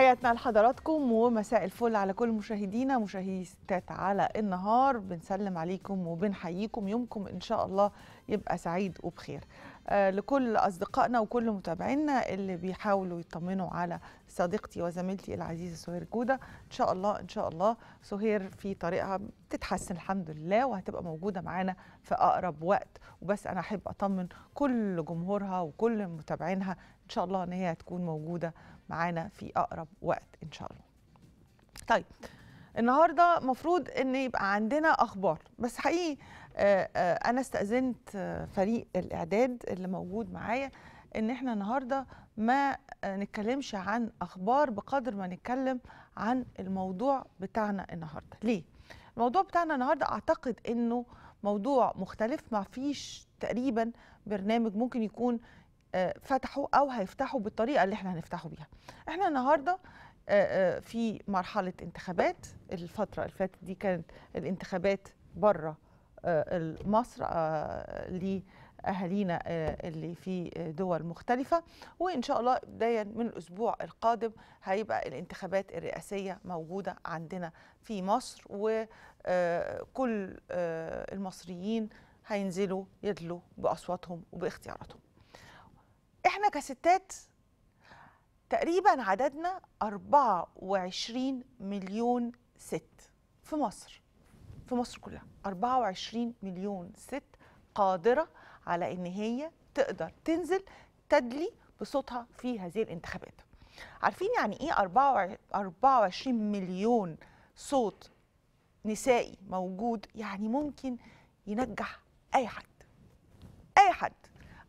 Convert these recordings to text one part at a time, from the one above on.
تحياتنا لحضراتكم ومساء الفل على كل مشاهدينا مشاهدي ستات على النهار بنسلم عليكم وبنحييكم يومكم ان شاء الله يبقى سعيد وبخير آه لكل اصدقائنا وكل متابعينا اللي بيحاولوا يطمنوا على صديقتي وزميلتي العزيزه سهير جوده ان شاء الله ان شاء الله سهير في طريقها بتتحسن الحمد لله وهتبقى موجوده معانا في اقرب وقت وبس انا احب اطمن كل جمهورها وكل متابعينها ان شاء الله ان هي هتكون موجوده معانا في اقرب وقت ان شاء الله طيب النهارده مفروض ان يبقى عندنا اخبار بس حقيقي آه، آه، انا استاذنت فريق الاعداد اللي موجود معايا ان احنا النهارده ما نتكلمش عن اخبار بقدر ما نتكلم عن الموضوع بتاعنا النهارده ليه الموضوع بتاعنا النهارده اعتقد انه موضوع مختلف ما فيش تقريبا برنامج ممكن يكون آه، فتحوا او هيفتحوا بالطريقه اللي احنا هنفتحوا بيها احنا النهارده آه، آه، في مرحله انتخابات الفتره اللي فاتت دي كانت الانتخابات بره مصر لاهالينا اللي في دول مختلفه وان شاء الله بدايه من الاسبوع القادم هيبقى الانتخابات الرئاسيه موجوده عندنا في مصر وكل المصريين هينزلوا يدلوا باصواتهم وباختياراتهم احنا كستات تقريبا عددنا 24 مليون ست في مصر في مصر كلها 24 مليون ست قادرة على إن هي تقدر تنزل تدلي بصوتها في هذه الانتخابات عارفين يعني إيه 24 مليون صوت نسائي موجود يعني ممكن ينجح أي حد أي حد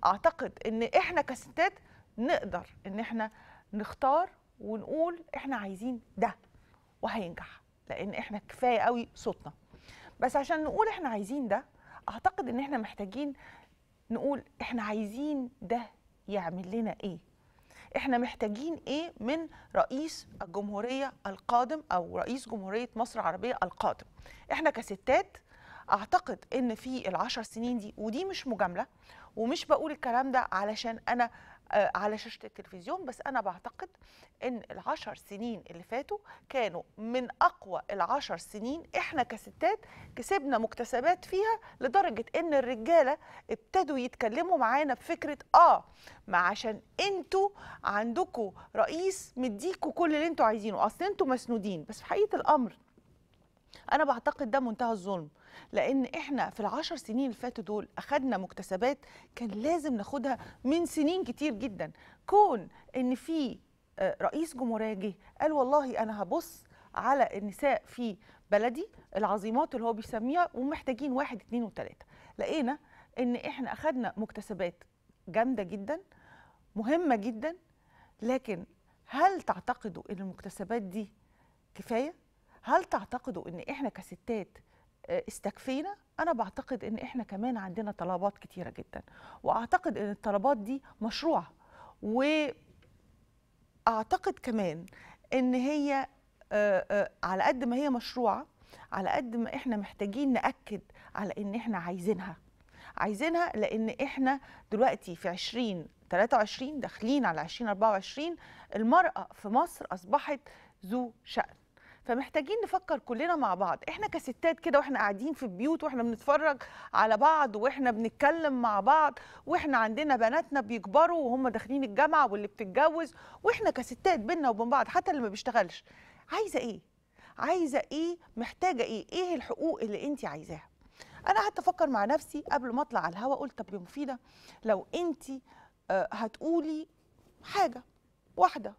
اعتقد ان احنا كستات نقدر ان احنا نختار ونقول احنا عايزين ده وهينجح لان احنا كفايه قوي صوتنا بس عشان نقول احنا عايزين ده اعتقد ان احنا محتاجين نقول احنا عايزين ده يعمل لنا ايه احنا محتاجين ايه من رئيس الجمهوريه القادم او رئيس جمهوريه مصر العربيه القادم احنا كستات اعتقد ان في العشر سنين دي ودي مش مجامله ومش بقول الكلام ده علشان انا آه، على شاشه التلفزيون بس انا بعتقد ان العشر سنين اللي فاتوا كانوا من اقوى العشر سنين احنا كستات كسبنا مكتسبات فيها لدرجه ان الرجاله ابتدوا يتكلموا معانا بفكره اه ما عشان انتوا عندكوا رئيس مديكوا كل اللي انتوا عايزينه اصل انتوا مسنودين بس في حقيقه الامر انا بعتقد ده منتهى الظلم لان احنا في العشر سنين اللي فاتوا دول اخذنا مكتسبات كان لازم ناخدها من سنين كتير جدا كون ان في آه، رئيس جمهوريه جه قال والله انا هبص على النساء في بلدي العظيمات اللي هو بيسميها ومحتاجين واحد اتنين وتلاته لقينا ان احنا اخذنا مكتسبات جامده جدا مهمه جدا لكن هل تعتقدوا ان المكتسبات دي كفايه هل تعتقدوا ان احنا كستات استكفينا انا بعتقد ان احنا كمان عندنا طلبات كتيره جدا واعتقد ان الطلبات دي مشروعه واعتقد كمان ان هي آه، آه، على قد ما هي مشروعه على قد ما احنا محتاجين ناكد على ان احنا عايزينها عايزينها لان احنا دلوقتي في 20 23 داخلين على 2024 المراه في مصر اصبحت ذو شأن فمحتاجين نفكر كلنا مع بعض احنا كستات كده واحنا قاعدين في البيوت واحنا بنتفرج على بعض واحنا بنتكلم مع بعض واحنا عندنا بناتنا بيكبروا وهم داخلين الجامعه واللي بتتجوز واحنا كستات بينا وبين بعض حتى اللي ما بيشتغلش عايزه ايه عايزه ايه محتاجه ايه ايه الحقوق اللي انت عايزاها انا قعدت افكر مع نفسي قبل ما اطلع على الهواء قلت طب يا مفيده لو انت آه، هتقولي حاجه واحده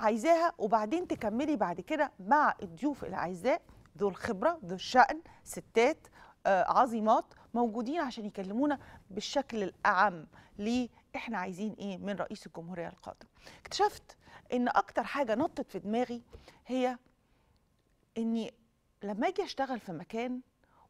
عايزاها وبعدين تكملي بعد كده مع الضيوف الاعزاء ذو الخبره ذو الشأن ستات آه عظيمات موجودين عشان يكلمونا بالشكل الاعم ليه احنا عايزين ايه من رئيس الجمهوريه القادم اكتشفت ان اكتر حاجه نطت في دماغي هي اني لما اجي اشتغل في مكان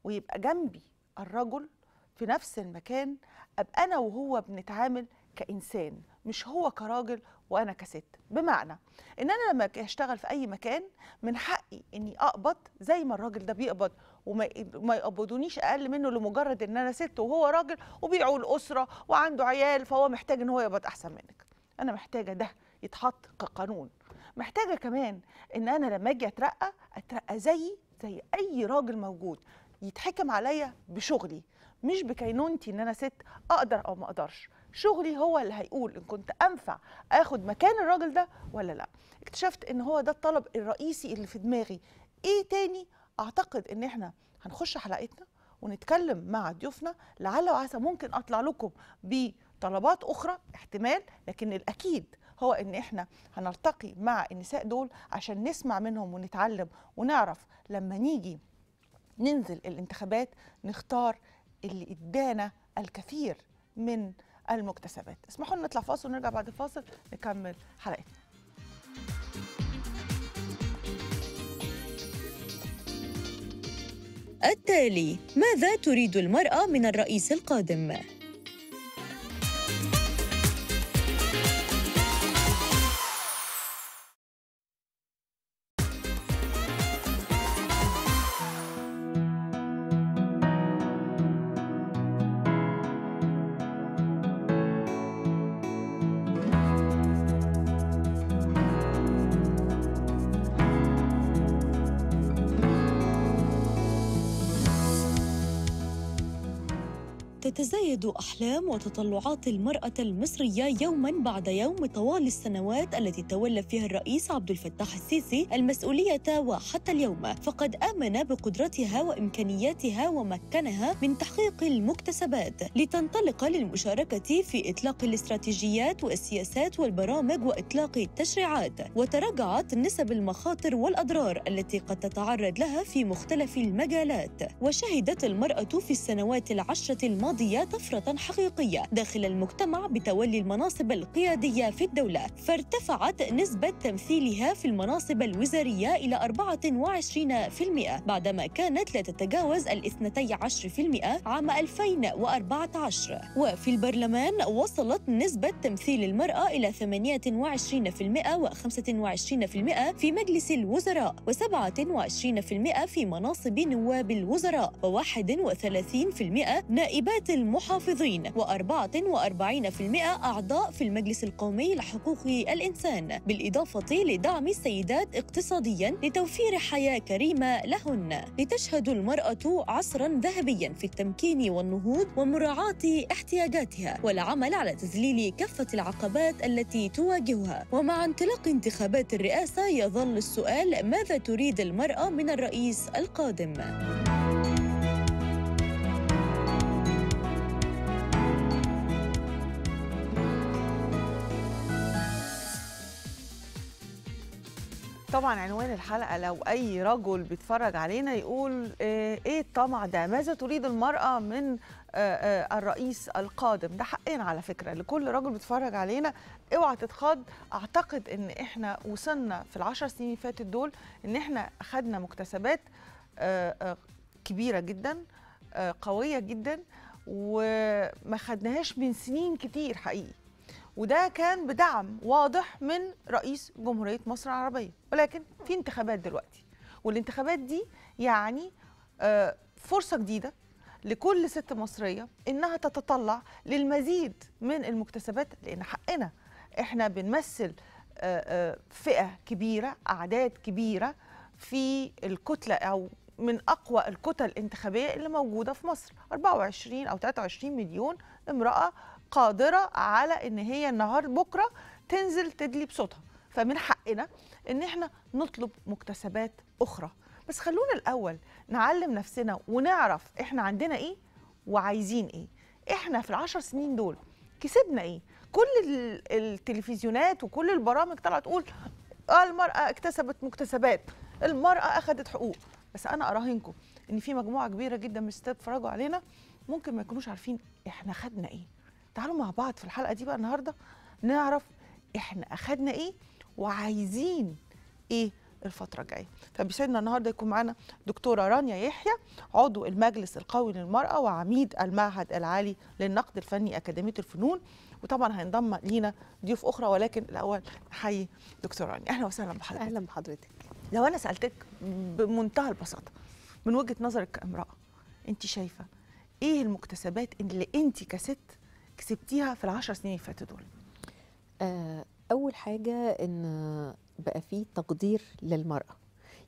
ويبقى جنبي الرجل في نفس المكان ابقى انا وهو بنتعامل كانسان مش هو كراجل وانا كست بمعنى ان انا لما اشتغل في اي مكان من حقي اني اقبض زي ما الراجل ده بيقبض وما يقبضونيش اقل منه لمجرد ان انا ست وهو راجل وبيعوا الاسره وعنده عيال فهو محتاج ان هو يقبض احسن منك انا محتاجه ده يتحط كقانون محتاجه كمان ان انا لما اجي اترقى اترقى زي زي اي راجل موجود يتحكم عليا بشغلي مش بكينونتي ان انا ست اقدر او ما اقدرش شغلي هو اللي هيقول ان كنت انفع اخد مكان الراجل ده ولا لا اكتشفت ان هو ده الطلب الرئيسي اللي في دماغي ايه تاني اعتقد ان احنا هنخش حلقتنا ونتكلم مع ضيوفنا لعل وعسى ممكن اطلع لكم بطلبات اخرى احتمال لكن الاكيد هو ان احنا هنلتقي مع النساء دول عشان نسمع منهم ونتعلم ونعرف لما نيجي ننزل الانتخابات نختار اللي ادانا الكثير من المكتسبات اسمحوا لنا نطلع فاصل ونرجع بعد الفاصل نكمل حلقتنا التالي ماذا تريد المرأة من الرئيس القادم؟ أحلام وتطلعات المرأة المصرية يوما بعد يوم طوال السنوات التي تولى فيها الرئيس عبد الفتاح السيسي المسؤولية وحتى اليوم فقد آمن بقدرتها وإمكانياتها ومكنها من تحقيق المكتسبات لتنطلق للمشاركة في إطلاق الاستراتيجيات والسياسات والبرامج وإطلاق التشريعات وتراجعت نسب المخاطر والأضرار التي قد تتعرض لها في مختلف المجالات وشهدت المرأة في السنوات العشرة الماضية طفرة حقيقية داخل المجتمع بتولي المناصب القيادية في الدولة فارتفعت نسبة تمثيلها في المناصب الوزارية إلى 24% بعدما كانت لا تتجاوز ال 12% عام 2014 وفي البرلمان وصلت نسبة تمثيل المرأة إلى 28% و25% في مجلس الوزراء و27% في مناصب نواب الوزراء و31% نائبات المحافظين المسلمين و44% أعضاء في المجلس القومي لحقوق الإنسان بالإضافة لدعم السيدات اقتصاديا لتوفير حياة كريمة لهن لتشهد المرأة عصرا ذهبيا في التمكين والنهوض ومراعاة احتياجاتها والعمل على تذليل كافة العقبات التي تواجهها ومع انطلاق انتخابات الرئاسة يظل السؤال ماذا تريد المرأة من الرئيس القادم؟ طبعا عنوان الحلقه لو اي رجل بيتفرج علينا يقول آه، ايه الطمع ده ماذا تريد المراه من آه، آه، الرئيس القادم ده حقنا على فكره لكل راجل بيتفرج علينا اوعى تتخض اعتقد ان احنا وصلنا في العشر سنين اللي فاتت دول ان احنا خدنا مكتسبات كبيره جدا قويه جدا وما خدناهاش من سنين كتير حقيقي وده كان بدعم واضح من رئيس جمهورية مصر العربية ولكن في انتخابات دلوقتي والانتخابات دي يعني آه، فرصة جديدة لكل ست مصرية إنها تتطلع للمزيد من المكتسبات لأن حقنا إحنا بنمثل آه، آه، فئة كبيرة أعداد كبيرة في الكتلة أو من أقوى الكتل الانتخابية اللي موجودة في مصر 24 أو 23 مليون امرأة قادره على ان هي النهار بكره تنزل تدلي بصوتها فمن حقنا ان احنا نطلب مكتسبات اخرى بس خلونا الاول نعلم نفسنا ونعرف احنا عندنا ايه وعايزين ايه احنا في العشر سنين دول كسبنا ايه كل التلفزيونات وكل البرامج طلعت تقول اه المراه اكتسبت مكتسبات المراه اخذت حقوق بس انا اراهنكم ان في مجموعه كبيره جدا من الستات اتفرجوا علينا ممكن ما يكونوش عارفين احنا خدنا ايه تعالوا مع بعض في الحلقه دي بقى النهارده نعرف احنا اخدنا ايه وعايزين ايه الفتره الجايه فبيسعدنا النهارده يكون معانا دكتوره رانيا يحيى عضو المجلس القومي للمراه وعميد المعهد العالي للنقد الفني اكاديميه الفنون وطبعا هينضم لينا ضيوف اخرى ولكن الاول نحيي دكتوره رانيا اهلا وسهلا بحضرتك اهلا بحضرتك لو انا سالتك بمنتهى البساطه من وجهه نظرك كامراه انت شايفه ايه المكتسبات اللي انت كست كسبتيها في العشر سنين اللي فاتوا دول؟ آه، اول حاجه ان بقى في تقدير للمراه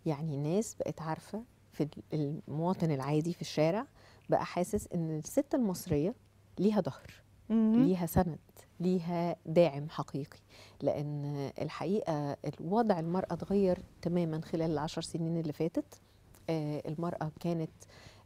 يعني الناس بقت عارفه في المواطن العادي في الشارع بقى حاسس ان الست المصريه ليها ظهر ليها سند ليها داعم حقيقي لان الحقيقه الوضع المراه اتغير تماما خلال العشر سنين اللي فاتت آه، المراه كانت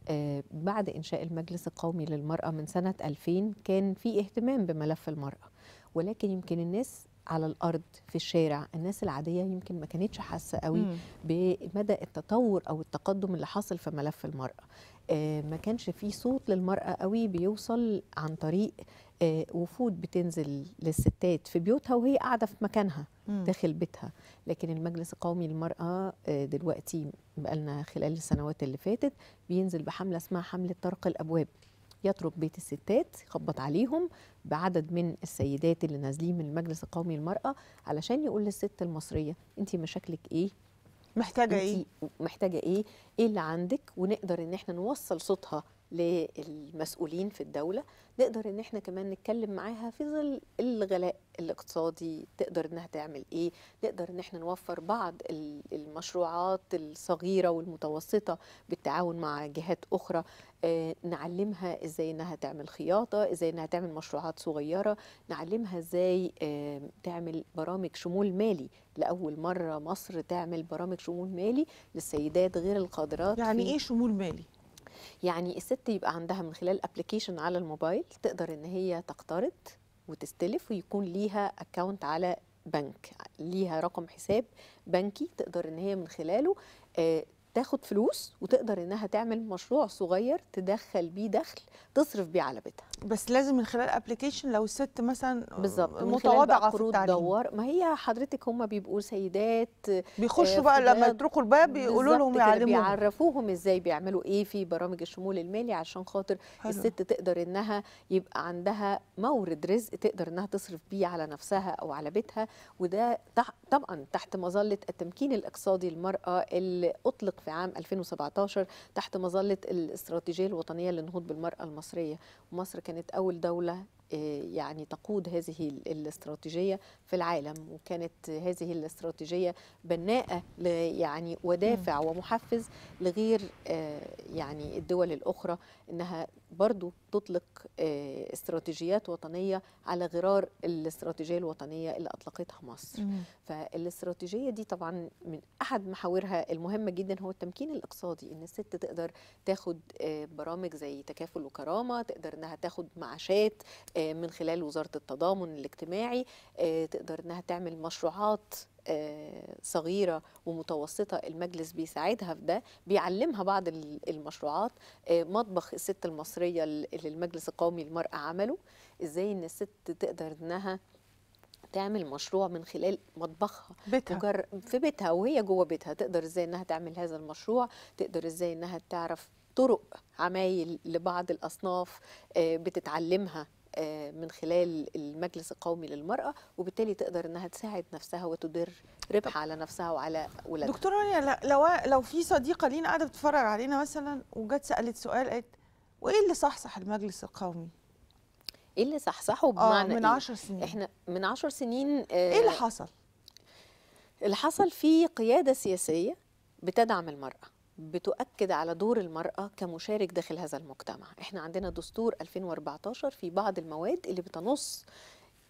آه، بعد إنشاء المجلس القومي للمرأة من سنة 2000 كان في اهتمام بملف المرأة ولكن يمكن الناس على الارض في الشارع الناس العاديه يمكن ما كانتش حاسه قوي بمدى التطور او التقدم اللي حاصل في ملف المراه آه، ما كانش في صوت للمراه قوي بيوصل عن طريق آه، وفود بتنزل للستات في بيوتها وهي قاعده في مكانها داخل بيتها لكن المجلس القومي للمراه آه، دلوقتي بقالنا خلال السنوات اللي فاتت بينزل بحمله اسمها حمله طرق الابواب يترك بيت الستات يخبط عليهم بعدد من السيدات اللي نازلين من المجلس القومي للمراه علشان يقول للست المصريه انت مشاكلك ايه محتاجه ايه محتاجه ايه ايه اللي عندك ونقدر ان احنا نوصل صوتها للمسؤولين في الدولة نقدر ان احنا كمان نتكلم معاها في ظل الغلاء الاقتصادي تقدر انها تعمل ايه نقدر ان احنا نوفر بعض المشروعات الصغيرة والمتوسطة بالتعاون مع جهات اخرى آه، نعلمها ازاي انها تعمل خياطة ازاي انها تعمل مشروعات صغيرة نعلمها ازاي آه، تعمل برامج شمول مالي لأول مرة مصر تعمل برامج شمول مالي للسيدات غير القادرات يعني ايه شمول مالي؟ يعني الست يبقى عندها من خلال ابلكيشن على الموبايل تقدر ان هي تقترض وتستلف ويكون ليها اكونت على بنك ليها رقم حساب بنكي تقدر ان هي من خلاله آه، تاخد فلوس وتقدر انها تعمل مشروع صغير تدخل بيه دخل تصرف بيه على بيتها بس لازم من خلال ابلكيشن لو الست مثلا بالظبط متواضعه في التعليم دور ما هي حضرتك هم بيبقوا سيدات بيخشوا آه، بقى لما يطرقوا الباب يقولوا لهم يعلموهم بيعرفوهم ازاي بيعملوا ايه في برامج الشمول المالي عشان خاطر حلو. الست تقدر انها يبقى عندها مورد رزق تقدر انها تصرف بيه على نفسها او على بيتها وده تح طبعا تحت مظله التمكين الاقتصادي للمراه اللي اطلق في عام 2017 تحت مظله الاستراتيجيه الوطنيه للنهوض بالمراه المصريه مصر كانت أول دولة آه، يعني تقود هذه الاستراتيجيه في العالم وكانت هذه الاستراتيجيه بناءه يعني ودافع ومحفز لغير آه، يعني الدول الاخرى انها برضو تطلق آه، استراتيجيات وطنية على غرار الاستراتيجية الوطنية اللي أطلقتها مصر مم. فالاستراتيجية دي طبعا من أحد محاورها المهمة جدا هو التمكين الاقتصادي إن الست تقدر تاخد آه، برامج زي تكافل وكرامة تقدر إنها تاخد معاشات آه، من خلال وزارة التضامن الاجتماعي تقدر إنها تعمل مشروعات آه، صغيره ومتوسطه المجلس بيساعدها في ده بيعلمها بعض المشروعات آه، مطبخ الست المصريه اللي المجلس القومي للمراه عمله ازاي ان الست تقدر انها تعمل مشروع من خلال مطبخها بيتها. مجر... في بيتها وهي جوه بيتها تقدر ازاي انها تعمل هذا المشروع تقدر ازاي انها تعرف طرق عمايل لبعض الاصناف آه، بتتعلمها آه، من خلال المجلس القومي للمرأة وبالتالي تقدر أنها تساعد نفسها وتدر ربح على نفسها وعلى أولادها دكتورة رانيا لو لو في صديقة لينا قاعدة بتتفرج علينا مثلا وجت سألت سؤال قالت وإيه اللي صحصح المجلس القومي؟ ايه اللي صحصحه آه، بمعنى آه من 10 إيه؟ سنين احنا من 10 سنين آه ايه اللي حصل؟ اللي حصل في قياده سياسيه بتدعم المراه بتؤكد على دور المرأة كمشارك داخل هذا المجتمع احنا عندنا دستور 2014 في بعض المواد اللي بتنص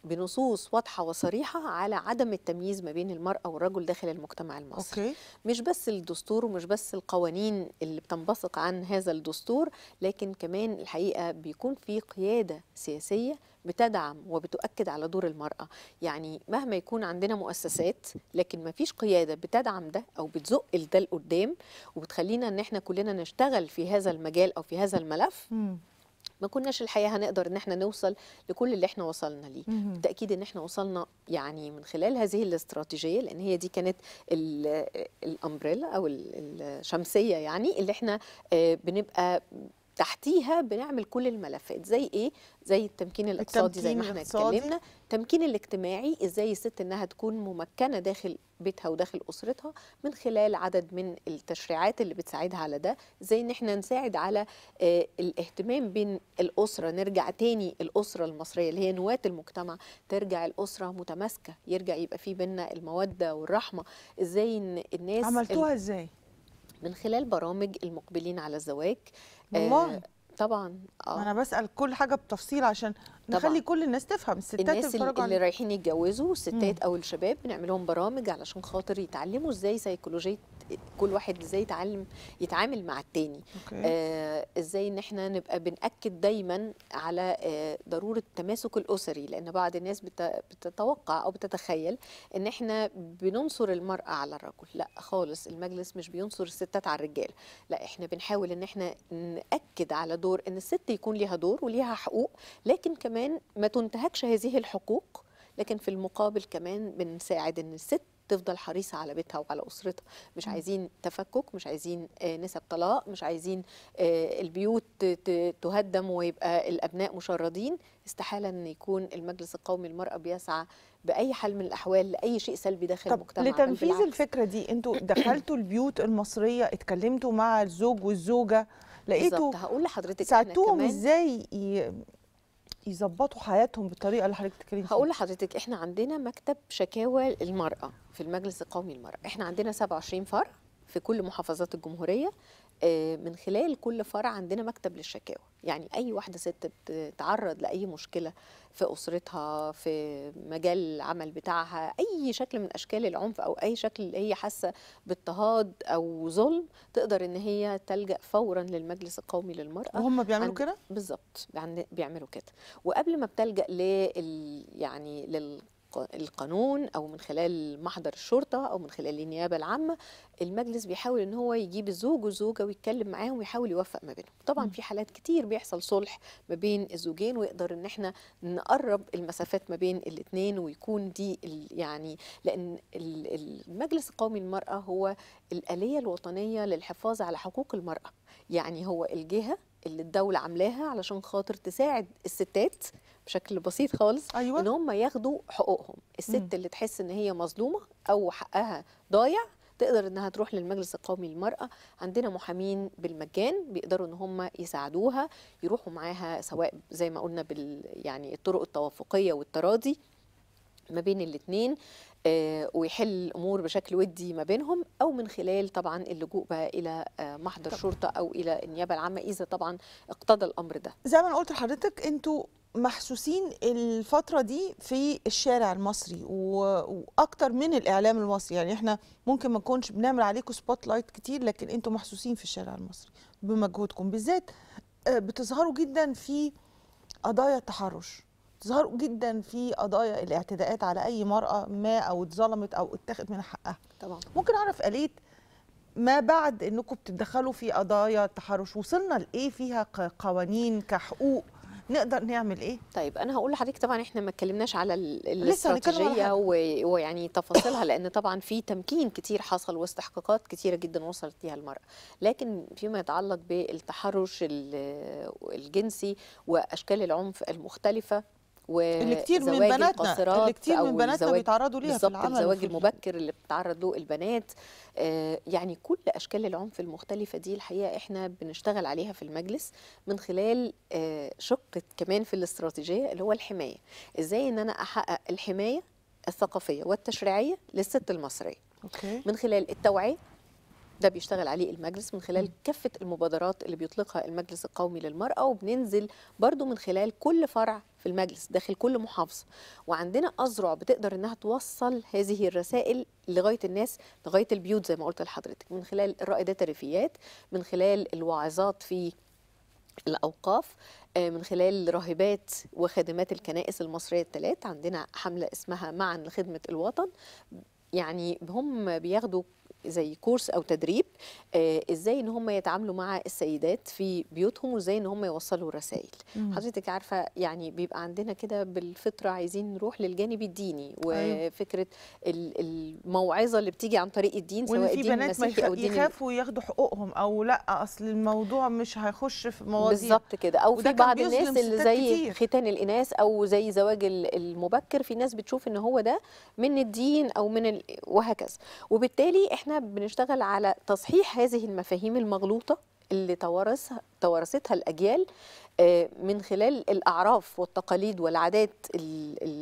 بنصوص واضحة وصريحة على عدم التمييز ما بين المرأة والرجل داخل المجتمع المصري أوكي. مش بس الدستور ومش بس القوانين اللي بتنبثق عن هذا الدستور لكن كمان الحقيقة بيكون في قيادة سياسية بتدعم وبتؤكد على دور المرأة يعني مهما يكون عندنا مؤسسات لكن ما فيش قيادة بتدعم ده أو بتزق ده لقدام وبتخلينا أن احنا كلنا نشتغل في هذا المجال أو في هذا الملف م. ما كناش الحقيقه هنقدر ان احنا نوصل لكل اللي احنا وصلنا ليه بالتاكيد ان احنا وصلنا يعني من خلال هذه الاستراتيجيه لان هي دي كانت الامبريلا او الشمسيه يعني اللي احنا آه، بنبقى تحتيها بنعمل كل الملفات زي ايه زي التمكين الاقتصادي زي ما احنا اتكلمنا التمكين الاجتماعي ازاي الست انها تكون ممكنه داخل بيتها وداخل اسرتها من خلال عدد من التشريعات اللي بتساعدها على ده زي ان احنا نساعد على آه، الاهتمام بين الاسره نرجع تاني الاسره المصريه اللي هي نواه المجتمع ترجع الاسره متماسكه يرجع يبقى في بينا الموده والرحمه ازاي ان الناس عملتوها ازاي من خلال برامج المقبلين على الزواج والله آه طبعا اه انا بسال كل حاجه بتفصيل عشان طبعًا. نخلي كل الناس تفهم الستات الناس اللي, اللي رايحين يتجوزوا الستات مم. او الشباب بنعمل لهم برامج علشان خاطر يتعلموا ازاي سيكولوجيه كل واحد ازاي يتعلم يتعامل مع التاني أوكي. آه ازاي ان احنا نبقى بنأكد دايما على آه ضرورة التماسك الأسري لأن بعض الناس بتتوقع أو بتتخيل ان احنا بننصر المرأة على الرجل لا خالص المجلس مش بينصر الستات على الرجال لا احنا بنحاول ان احنا نأكد على دور ان الست يكون ليها دور وليها حقوق لكن كمان ما تنتهكش هذه الحقوق لكن في المقابل كمان بنساعد ان الست تفضل حريصه على بيتها وعلى اسرتها مش عايزين تفكك مش عايزين آه، نسب طلاق مش عايزين آه، البيوت تهدم ويبقى الابناء مشردين استحاله ان يكون المجلس القومي للمراه بيسعى باي حال من الاحوال لاي شيء سلبي داخل طب المجتمع لتنفيذ الفكره دي انتوا دخلتوا البيوت المصريه اتكلمتوا مع الزوج والزوجه لقيتوا هقول لحضرتك ساعدتوهم ازاي يظبطوا حياتهم بالطريقه اللي حضرتك بتتكلمي فيها هقول لحضرتك احنا عندنا مكتب شكاوى المراه في المجلس القومي للمراه احنا عندنا 27 فرع في كل محافظات الجمهوريه آه، من خلال كل فرع عندنا مكتب للشكاوى يعني اي واحده ست بتتعرض لاي مشكله في اسرتها في مجال العمل بتاعها اي شكل من اشكال العنف او اي شكل هي حاسه باضطهاد او ظلم تقدر ان هي تلجا فورا للمجلس القومي للمراه وهم بيعملوا كده بالظبط بيعملوا كده وقبل ما بتلجا لل يعني لل القانون او من خلال محضر الشرطه او من خلال النيابه العامه المجلس بيحاول ان هو يجيب الزوج والزوجه ويتكلم معاهم ويحاول يوفق ما بينهم طبعا في حالات كتير بيحصل صلح ما بين الزوجين ويقدر ان احنا نقرب المسافات ما بين الاثنين ويكون دي يعني لان المجلس القومي للمراه هو الاليه الوطنيه للحفاظ على حقوق المراه يعني هو الجهه اللي الدولة عاملاها علشان خاطر تساعد الستات بشكل بسيط خالص أيوة. ان هم ياخدوا حقوقهم الست م. اللي تحس ان هي مظلومه او حقها ضايع تقدر انها تروح للمجلس القومي للمراه عندنا محامين بالمجان بيقدروا ان هم يساعدوها يروحوا معاها سواء زي ما قلنا بال يعني الطرق التوافقيه والتراضي ما بين الاثنين آه، ويحل الامور بشكل ودي ما بينهم او من خلال طبعا اللجوء بقى الى آه، محضر طبعا. شرطه او الى النيابه العامه اذا طبعا اقتضى الامر ده زي ما انا قلت لحضرتك انتوا محسوسين الفترة دي في الشارع المصري وأكتر من الإعلام المصري يعني إحنا ممكن ما نكونش بنعمل عليكم سبوت لايت كتير لكن أنتم محسوسين في الشارع المصري بمجهودكم بالذات آه، بتظهروا جدا في قضايا التحرش بتظهروا جدا في قضايا الاعتداءات على أي مرأة ما أو اتظلمت أو اتاخد من حقها طبعا ممكن أعرف آلية ما بعد انكم بتتدخلوا في قضايا التحرش وصلنا لايه فيها قوانين كحقوق نقدر نعمل ايه طيب انا هقول لحضرتك طبعا احنا ما اتكلمناش على الاستراتيجيه ويعني تفاصيلها لان طبعا في تمكين كتير حصل واستحقاقات كتيره جدا وصلت ليها المراه لكن فيما يتعلق بالتحرش الجنسي واشكال العنف المختلفه اللي كتير من بناتنا اللي كتير من بناتنا بيتعرضوا ليها في العمل الزواج المبكر اللي بتتعرض له البنات آه، يعني كل اشكال العنف المختلفه دي الحقيقه احنا بنشتغل عليها في المجلس من خلال شقه آه، شق كمان في الاستراتيجيه اللي هو الحمايه ازاي ان انا احقق الحمايه الثقافيه والتشريعيه للست المصريه أوكي. من خلال التوعيه ده بيشتغل عليه المجلس من خلال كافة المبادرات اللي بيطلقها المجلس القومي للمرأة وبننزل برضو من خلال كل فرع في المجلس داخل كل محافظة وعندنا أذرع بتقدر إنها توصل هذه الرسائل لغاية الناس لغاية البيوت زي ما قلت لحضرتك من خلال الرائدات الريفيات من خلال الواعظات في الأوقاف آه، من خلال راهبات وخادمات الكنائس المصرية الثلاث عندنا حملة اسمها معا لخدمة الوطن يعني هم بياخدوا زي كورس او تدريب آه، ازاي ان هم يتعاملوا مع السيدات في بيوتهم وازاي ان هم يوصلوا الرسائل حضرتك عارفه يعني بيبقى عندنا كده بالفطره عايزين نروح للجانب الديني أيوه. وفكره الموعظه اللي بتيجي عن طريق الدين سواء في دين مسيحي او دين يخافوا ياخدوا حقوقهم او لا اصل الموضوع مش هيخش في مواضيع بالظبط كده او في بعض الناس اللي زي كتير. ختان الاناث او زي زواج المبكر في ناس بتشوف ان هو ده من الدين او من ال... وهكذا وبالتالي احنا احنا بنشتغل على تصحيح هذه المفاهيم المغلوطه اللي توارثها توارثتها الاجيال آه، من خلال الاعراف والتقاليد والعادات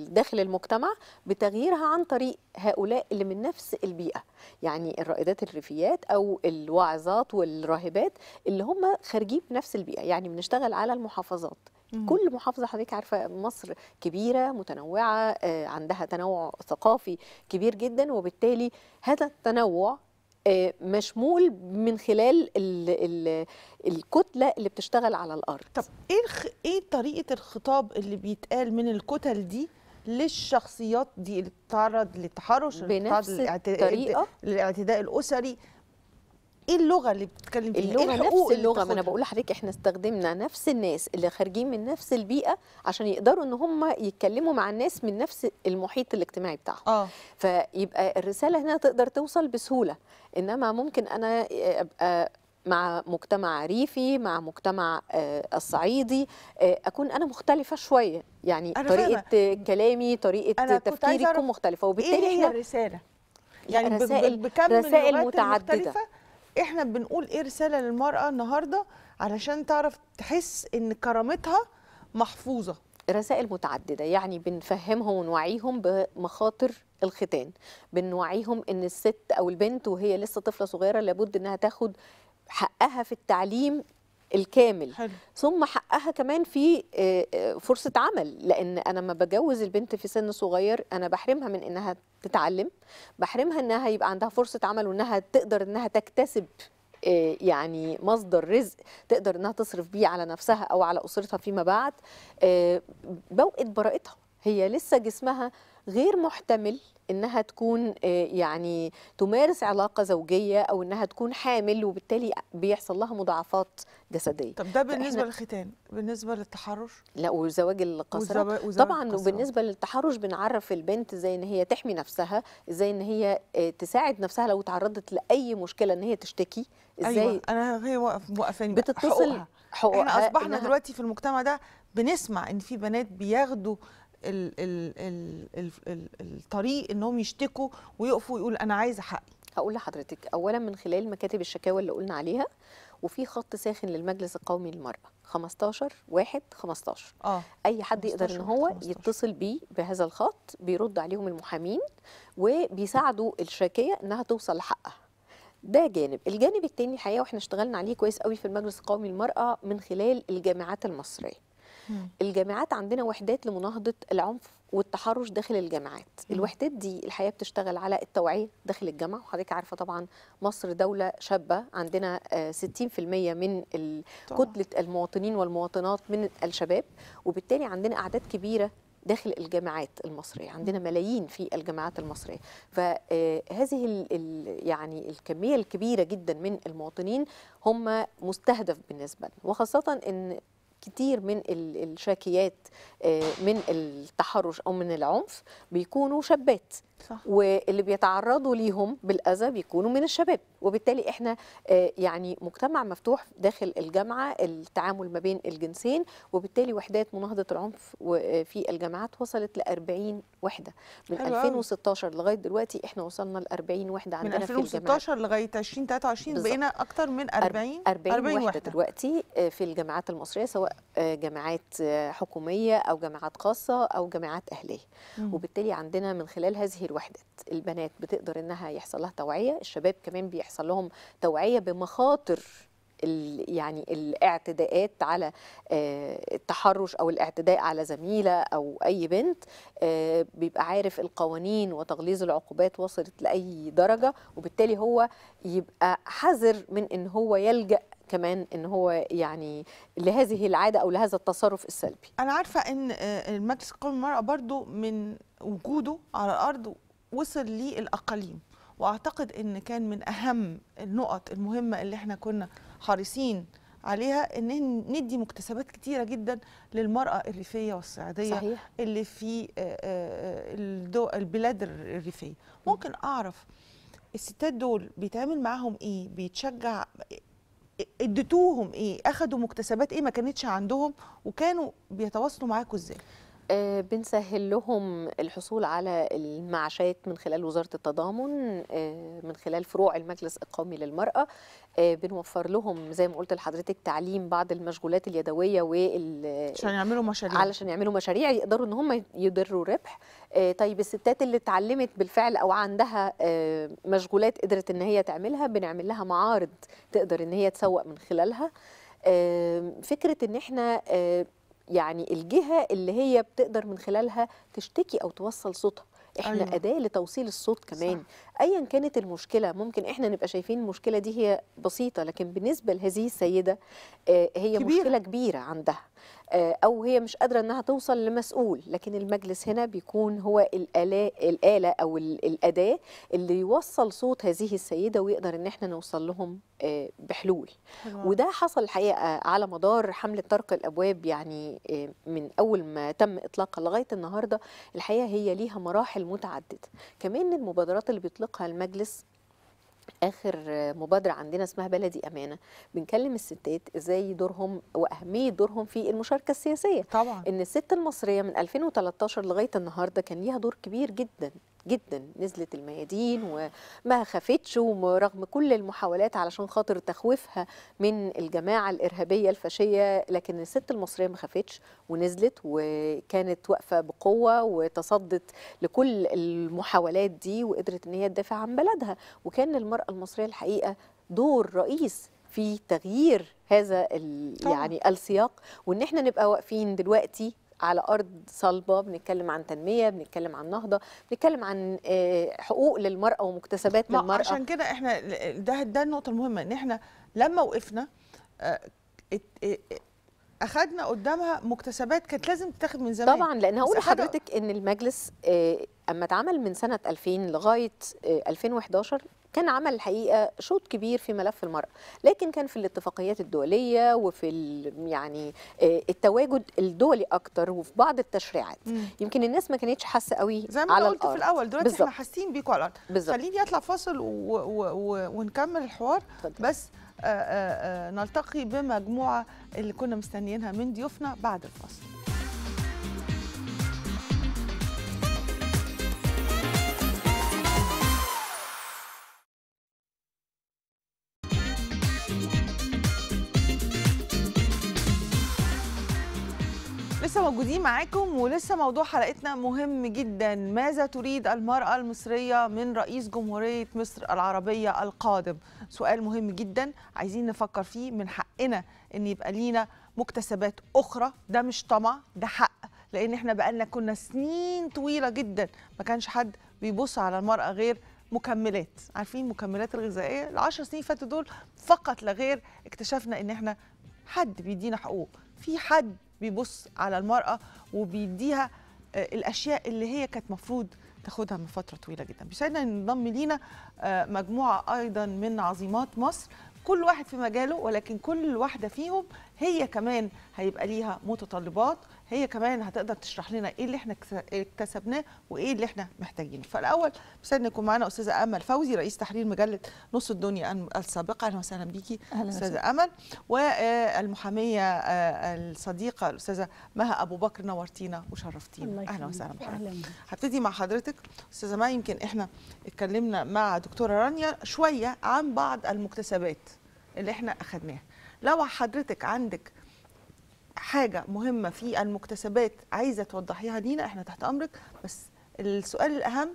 داخل المجتمع بتغييرها عن طريق هؤلاء اللي من نفس البيئه يعني الرائدات الريفيات او الواعظات والراهبات اللي هم خارجين بنفس البيئه يعني بنشتغل على المحافظات كل محافظه حضرتك عارفه مصر كبيره متنوعه آه، عندها تنوع ثقافي كبير جدا وبالتالي هذا التنوع آه، مشمول من خلال الـ الـ الكتله اللي بتشتغل على الارض طب ايه ايه طريقه الخطاب اللي بيتقال من الكتل دي للشخصيات دي اللي بتتعرض للتحرش بنفس الطريقه للاعتداء الاسري ايه اللغه اللي بتتكلم فيها إيه اللغه إيه نفس اللغه ما انا بقول لحضرتك احنا استخدمنا نفس الناس اللي خارجين من نفس البيئه عشان يقدروا ان هم يتكلموا مع الناس من نفس المحيط الاجتماعي بتاعهم آه. فيبقى الرساله هنا تقدر توصل بسهوله انما ممكن انا ابقى مع مجتمع ريفي مع مجتمع آه، الصعيدي آه، اكون انا مختلفه شويه يعني طريقه فهمة. كلامي طريقه تفكيري تكون مختلفه وبالتالي إيه هي الرساله يعني رسائل, بكم رسائل متعدده مختلفة احنا بنقول ايه رساله للمراه النهارده علشان تعرف تحس ان كرامتها محفوظه رسائل متعدده يعني بنفهمهم ونوعيهم بمخاطر الختان بنوعيهم ان الست او البنت وهي لسه طفله صغيره لابد انها تاخد حقها في التعليم الكامل حلو. ثم حقها كمان في آه، آه، فرصه عمل لان انا لما بجوز البنت في سن صغير انا بحرمها من انها تتعلم بحرمها انها يبقى عندها فرصه عمل وانها تقدر انها تكتسب آه، يعني مصدر رزق تقدر انها تصرف بيه على نفسها او على اسرتها فيما بعد بوقت براءتها هي لسه جسمها غير محتمل انها تكون آه، يعني تمارس علاقه زوجيه او انها تكون حامل وبالتالي بيحصل لها مضاعفات جسديه طب ده بالنسبه للختان بالنسبه للتحرش لا وزواج القصر طبعا وبالنسبه للتحرش بنعرف البنت ازاي ان هي تحمي نفسها ازاي ان هي آه، تساعد نفسها لو تعرضت لاي مشكله ان هي تشتكي ازاي أيوة. انا هي موقفاني بتتصل حقوقها. حقوقها احنا اصبحنا دلوقتي في المجتمع ده بنسمع ان في بنات بياخدوا ال ال الـ الـ الـ الطريق انهم يشتكوا ويقفوا ويقول انا عايزه حقي هقول لحضرتك اولا من خلال مكاتب الشكاوى اللي قلنا عليها وفي خط ساخن للمجلس القومي للمرأة 15 1 15 آه. اي حد يقدر ان هو يتصل بيه بهذا الخط بيرد عليهم المحامين وبيساعدوا الشاكيه انها توصل لحقها ده جانب الجانب الثاني الحقيقه واحنا اشتغلنا عليه كويس قوي في المجلس القومي للمرأة من خلال الجامعات المصريه الجامعات عندنا وحدات لمناهضه العنف والتحرش داخل الجامعات الوحدات دي الحقيقه بتشتغل على التوعيه داخل الجامعه وحضرتك عارفه طبعا مصر دوله شابه عندنا 60% آه، من كتله المواطنين والمواطنات من الشباب وبالتالي عندنا اعداد كبيره داخل الجامعات المصريه عندنا ملايين في الجامعات المصريه فهذه آه، يعني الكميه الكبيره جدا من المواطنين هم مستهدف بالنسبه لنا وخاصه ان كتير من الشاكيات آه، من التحرش او من العنف بيكونوا شابات صح. واللي بيتعرضوا ليهم بالاذى بيكونوا من الشباب وبالتالي احنا آه، يعني مجتمع مفتوح داخل الجامعه التعامل ما بين الجنسين وبالتالي وحدات مناهضه العنف آه، في الجامعات وصلت ل 40 وحده من حلو 2016 لغايه دلوقتي احنا وصلنا ل 40 وحده عندنا في من 2016 لغايه 2023 بقينا اكتر من 40 40, 40 وحده, وحدة. دلوقتي آه، في الجامعات المصريه سواء جامعات حكوميه او جامعات خاصه او جامعات اهليه وبالتالي عندنا من خلال هذه هذه الوحدات البنات بتقدر انها يحصل لها توعيه الشباب كمان بيحصل لهم توعيه بمخاطر يعني الاعتداءات على آه، التحرش او الاعتداء على زميله او اي بنت آه، بيبقى عارف القوانين وتغليظ العقوبات وصلت لاي درجه وبالتالي هو يبقى حذر من ان هو يلجا كمان ان هو يعني لهذه العاده او لهذا التصرف السلبي انا عارفه ان آه، المجلس القومي للمراه برضو من وجوده على الارض وصل للاقاليم واعتقد ان كان من اهم النقط المهمه اللي احنا كنا حريصين عليها ان ندي مكتسبات كتيره جدا للمراه الريفيه والصعيديه صحيح. اللي في آه، آه، البلاد الريفيه ممكن اعرف الستات دول بيتعامل معاهم ايه بيتشجع اديتوهم ايه اخدوا مكتسبات ايه ما كانتش عندهم وكانوا بيتواصلوا معاكم ازاي آه، بنسهل لهم الحصول على المعاشات من خلال وزارة التضامن آه، من خلال فروع المجلس القومي للمرأة آه، بنوفر لهم زي ما قلت لحضرتك تعليم بعض المشغولات اليدوية وال عشان يعملوا مشاريع علشان يعملوا مشاريع يقدروا ان هم يضروا ربح طيب الستات اللي اتعلمت بالفعل او عندها مشغولات قدرت ان هي تعملها بنعمل لها معارض تقدر ان هي تسوق من خلالها فكره ان احنا يعني الجهه اللي هي بتقدر من خلالها تشتكي او توصل صوتها احنا أيوة. اداه لتوصيل الصوت كمان صح. ايا كانت المشكله ممكن احنا نبقى شايفين المشكله دي هي بسيطه لكن بالنسبه لهذه السيده آه، هي كبيرة. مشكله كبيره عندها آه، او هي مش قادره انها توصل لمسؤول لكن المجلس هنا بيكون هو الاله الاله او الاداه اللي يوصل صوت هذه السيده ويقدر ان احنا نوصل لهم آه، بحلول الله. وده حصل الحقيقه على مدار حمله طرق الابواب يعني من اول ما تم اطلاقها لغايه النهارده الحقيقه هي ليها مراحل متعدده كمان المبادرات اللي بيطلقها بيطلقها المجلس اخر مبادره عندنا اسمها بلدي امانه بنكلم الستات ازاي دورهم واهميه دورهم في المشاركه السياسيه طبعا ان الست المصريه من 2013 لغايه النهارده كان ليها دور كبير جدا جدا نزلت الميادين وما خافتش ورغم كل المحاولات علشان خاطر تخويفها من الجماعه الارهابيه الفاشيه لكن الست المصريه ما خافتش ونزلت وكانت واقفه بقوه وتصدت لكل المحاولات دي وقدرت ان هي تدافع عن بلدها وكان المراه المصريه الحقيقه دور رئيس في تغيير هذا يعني السياق وان احنا نبقى واقفين دلوقتي على ارض صلبه بنتكلم عن تنميه بنتكلم عن نهضه بنتكلم عن آه، حقوق للمراه ومكتسبات للمراه عشان كده احنا ده ده النقطه المهمه ان احنا لما وقفنا آه، آه، اخذنا قدامها مكتسبات كانت لازم تتاخد من زمان طبعا لان هقول لحضرتك ان المجلس اما اتعمل من سنه 2000 لغايه 2011 كان عمل الحقيقه شوط كبير في ملف المراه لكن كان في الاتفاقيات الدوليه وفي يعني آه، التواجد الدولي اكتر وفي بعض التشريعات مم. يمكن الناس ما كانتش حاسه قوي زي ما على قلت الأرض. في الاول دلوقتي بالزبط. احنا حاسين بيكوا على الارض بالزبط. خليني اطلع فاصل و... و... و... ونكمل الحوار فضل. بس آآ آه، آآ آه، نلتقي بمجموعه اللي كنا مستنيينها من ضيوفنا بعد الفاصل موجودين معاكم ولسه موضوع حلقتنا مهم جدا ماذا تريد المرأة المصرية من رئيس جمهورية مصر العربية القادم سؤال مهم جدا عايزين نفكر فيه من حقنا ان يبقى لينا مكتسبات اخرى ده مش طمع ده حق لان احنا بقالنا كنا سنين طويلة جدا ما كانش حد بيبص على المرأة غير مكملات عارفين المكملات الغذائية العشر سنين فاتوا دول فقط لغير اكتشفنا ان احنا حد بيدينا حقوق في حد بيبص على المرأة وبيديها آه، الأشياء اللي هي كانت مفروض تاخدها من فترة طويلة جدا بيساعدنا ينضم لينا آه، مجموعة أيضا من عظيمات مصر كل واحد في مجاله ولكن كل واحدة فيهم هي كمان هيبقى ليها متطلبات هي كمان هتقدر تشرح لنا ايه اللي احنا اكتسبناه وايه اللي احنا محتاجينه فالاول مستني يكون معانا استاذه امل فوزي رئيس تحرير مجله نص الدنيا السابقه اهلا وسهلا بيكي استاذه امل والمحاميه آه، آه، الصديقه الاستاذه مها ابو بكر نورتينا وشرفتينا اهلا وسهلا بحضرتك هبتدي مع حضرتك استاذه ما يمكن احنا اتكلمنا مع دكتوره رانيا شويه عن بعض المكتسبات اللي احنا اخذناها لو حضرتك عندك حاجه مهمه في المكتسبات عايزه توضحيها لينا احنا تحت امرك بس السؤال الاهم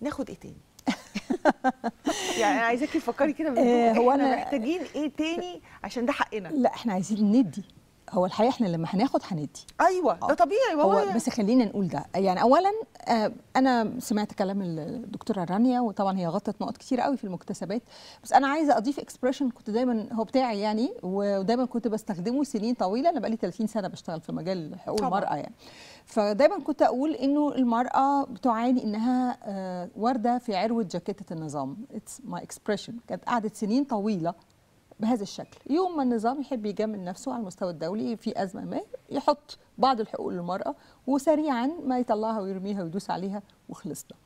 ناخد ايه تاني يعني انا عايزاكي تفكري كده آه، هو احنا محتاجين ايه تاني عشان ده حقنا لا احنا عايزين ندي هو الحقيقه احنا لما هناخد هندي ايوه ده آه. طبيعي هو يعني. بس خلينا نقول ده يعني اولا آه، انا سمعت كلام الدكتوره رانيا وطبعا هي غطت نقط كتير قوي في المكتسبات بس انا عايزه اضيف اكسبريشن كنت دايما هو بتاعي يعني ودايما كنت بستخدمه سنين طويله انا بقالي 30 سنه بشتغل في مجال حقوق المراه يعني فدايما كنت اقول انه المراه بتعاني انها آه، ورده في عروه جاكيته النظام اتس ماي اكسبريشن كانت قعدت سنين طويله بهذا الشكل يوم ما النظام يحب يجامل نفسه على المستوى الدولي في أزمة ما يحط بعض الحقوق للمرأة وسريعا ما يطلعها ويرميها ويدوس عليها وخلصنا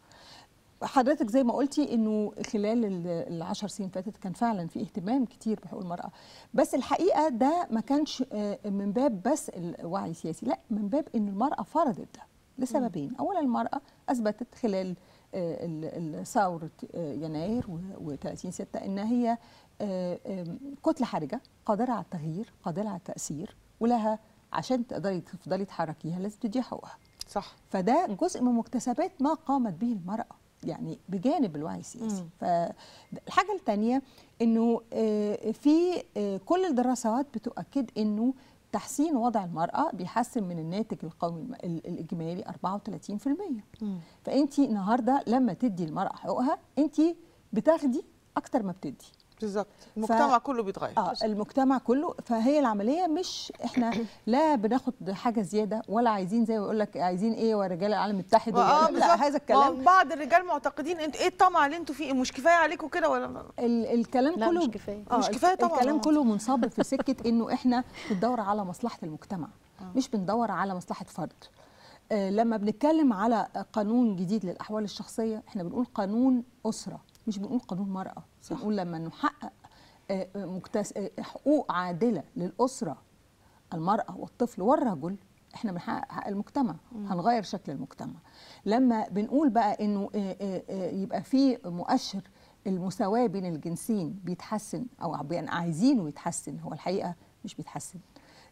حضرتك زي ما قلتي انه خلال العشر سنين فاتت كان فعلا في اهتمام كتير بحقوق المراه بس الحقيقه ده ما كانش آه، من باب بس الوعي السياسي لا من باب ان المراه فرضت ده لسببين اولا المراه اثبتت خلال آه، ثوره آه، يناير و30 6 ان هي آه، كتله حرجه قادره على التغيير قادره على التاثير ولها عشان تقدري تفضلي تحركيها لازم تديها حقوقها صح فده جزء من مكتسبات ما قامت به المراه يعني بجانب الوعي السياسي فالحاجه الثانيه انه آه، في آه، كل الدراسات بتؤكد انه تحسين وضع المرأة بيحسن من الناتج القومي الإجمالي 34% مم. فأنت النهاردة لما تدي المرأة حقوقها أنت بتاخدي أكتر ما بتدي بالظبط المجتمع ف... كله بيتغير اه المجتمع كله فهي العمليه مش احنا لا بناخد حاجه زياده ولا عايزين زي ما يقول لك عايزين ايه ورجال العالم المتحد آه لا هذا الكلام بعض الرجال معتقدين انت ايه الطمع اللي انتوا فيه مش كفايه عليكم كده ولا ال الكلام لا كله مش كفايه آه مش كفايه طبعا الكلام كله منصب في سكه انه احنا بندور على مصلحه المجتمع آه. مش بندور على مصلحه فرد آه لما بنتكلم على قانون جديد للاحوال الشخصيه احنا بنقول قانون اسره مش بنقول قانون مرأة صح. نقول لما نحقق آه، آه، مكتس... آه، حقوق عادله للاسره المراه والطفل والرجل احنا بنحقق حق المجتمع هنغير شكل المجتمع لما بنقول بقى انه يبقى في مؤشر المساواه بين الجنسين بيتحسن او عايزينه يتحسن هو الحقيقه مش بيتحسن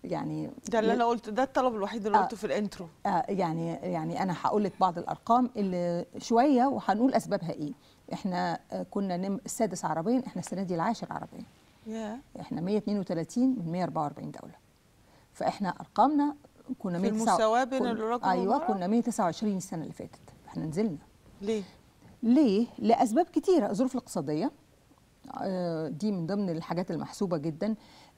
يعني ده اللي انا قلت ده الطلب الوحيد اللي آه قلته في الانترو آه يعني يعني انا هقول لك بعض الارقام اللي شويه وهنقول اسبابها ايه احنا آه، كنا السادس عربيا احنا السنه دي العاشر عربيا yeah. احنا 132 من 144 دوله فاحنا ارقامنا كنا في المساواه بين الرقم ايوه والمرأة؟ كنا 129 السنه اللي فاتت احنا نزلنا ليه ليه لاسباب كتيره الظروف الاقتصاديه آه، دي من ضمن الحاجات المحسوبه جدا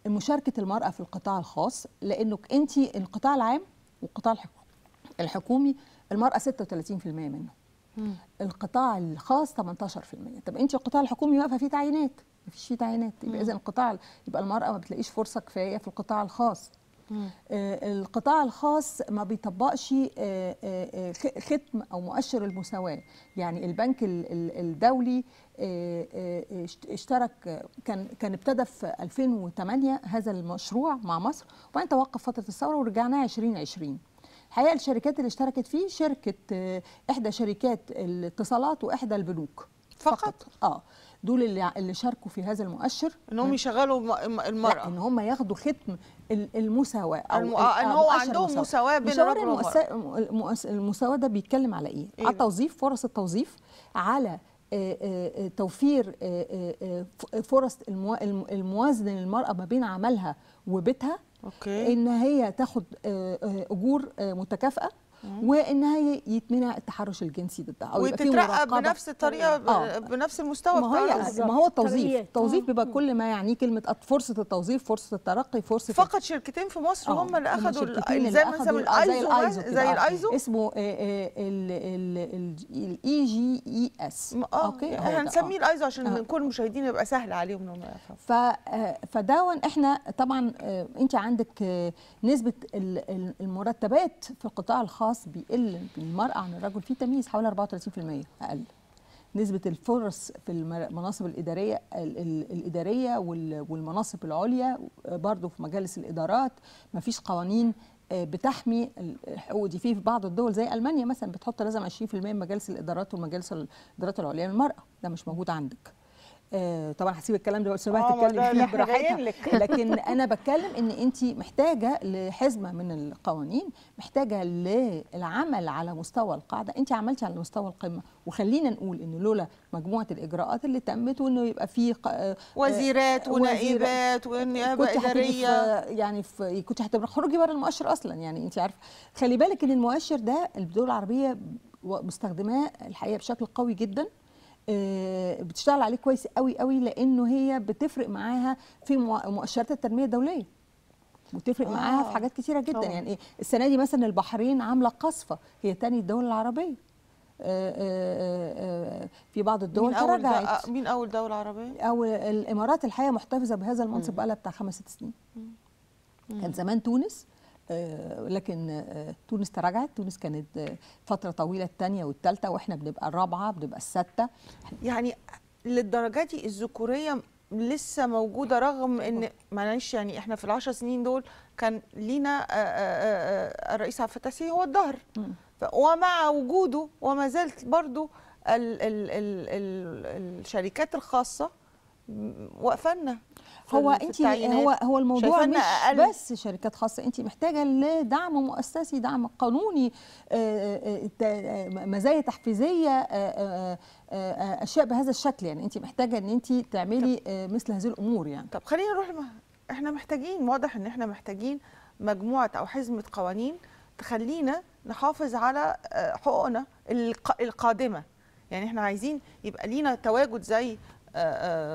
مشاركه المراه في القطاع الخاص لانك انت القطاع العام والقطاع الحكومي المراه 36% منه مم. القطاع الخاص 18% طب انت القطاع الحكومي واقفه فيه تعيينات مفيش فيه تعيينات يبقى اذا القطاع يبقى المراه ما بتلاقيش فرصه كفايه في القطاع الخاص آه القطاع الخاص ما بيطبقش آه آه, آه، ختم او مؤشر المساواه يعني البنك الدولي آه، آه، اشترك كان كان ابتدى في 2008 هذا المشروع مع مصر وبعدين توقف فتره الثوره ورجعناه 2020 الحقيقه الشركات اللي اشتركت فيه شركه آه، احدى شركات الاتصالات واحدى البنوك فقط, فقط. اه دول اللي اللي شاركوا في هذا المؤشر ان هم يشغلوا المراه ان هم ياخدوا ختم المساواه او الم... آه، ان هو عندهم مساواه بين الرجل المؤس... المؤس... المساواه ده بيتكلم على ايه؟ إيه؟ على توظيف فرص التوظيف على آه، توفير فرص الموازنه للمراه ما بين عملها وبيتها أوكي. ان هي تاخد آه، آه، اجور آه، متكافئه وانها يتمنع التحرش الجنسي ضدها او وتترقب بنفس الطريقه آه. بنفس المستوى ما هو يعني، ما هو التوظيف التوظيف بيبقى كل ما يعنيه كلمه فرصه التوظيف فرصه الترقي فرصه فقط شركتين في مصر آه، هم اللي اخذوا زي ما سموا الايزو زي الايزو يعني، آه. اسمه الاي جي اي اس اوكي آه. هنسميه الايزو عشان نكون المشاهدين يبقى سهل عليهم انهم ف فدون احنا طبعا انت عندك نسبه المرتبات في القطاع الخاص الخاص بيقل المراه عن الرجل في تمييز حوالي 34% اقل نسبة الفرص في المناصب الإدارية الإدارية والمناصب العليا برضو في مجالس الإدارات مفيش قوانين آه، بتحمي الحقوق دي في بعض الدول زي ألمانيا مثلا بتحط لازم 20% من مجالس الإدارات ومجالس الإدارات العليا للمرأة ده مش موجود عندك آه، طبعا هسيب الكلام ده بس بقى آه، تتكلم فيه براحتك لكن انا بتكلم ان انت محتاجه لحزمه من القوانين محتاجه للعمل على مستوى القاعده انت عملتي على مستوى القمه وخلينا نقول ان لولا مجموعه الاجراءات اللي تمت وانه يبقى في آه، وزيرات ونائبات ونيابه اداريه يعني في كنت هتبقى خروجي بره المؤشر اصلا يعني انت عارفه خلي بالك ان المؤشر ده الدول العربيه مستخدماه الحقيقه بشكل قوي جدا آه، بتشتغل عليه كويس قوي قوي لانه هي بتفرق معاها في مؤشرات التنميه الدوليه وتفرق آه. معاها في حاجات كتيره جدا طبعا. يعني السنه دي مثلا البحرين عامله قصفه هي تاني الدول العربيه آه، آه، في بعض الدول مين أول تراجعت مين اول دوله عربيه اول الامارات الحقيقه محتفظه بهذا المنصب بقى لها بتاع خمس ست سنين مم. كان زمان تونس آه، لكن آه، تونس تراجعت تونس كانت آه، فتره طويله الثانيه والثالثه واحنا بنبقى الرابعه بنبقى السادسه يعني للدرجه دي الذكوريه لسه موجوده رغم ان معلش يعني احنا في العشر سنين دول كان لينا الرئيس عبد الفتاح هو الظهر ومع وجوده وما زالت برضو الشركات الخاصه واقفه لنا هو انت هو هو الموضوع مش أقل. بس شركات خاصه انت محتاجه لدعم مؤسسي دعم قانوني آه، آه، آه، مزايا تحفيزيه اشياء بهذا الشكل يعني انت محتاجه ان انت تعملي طب. مثل هذه الامور يعني طب خلينا نروح احنا محتاجين واضح ان احنا محتاجين مجموعه او حزمه قوانين تخلينا نحافظ على حقوقنا القادمه يعني احنا عايزين يبقى لينا تواجد زي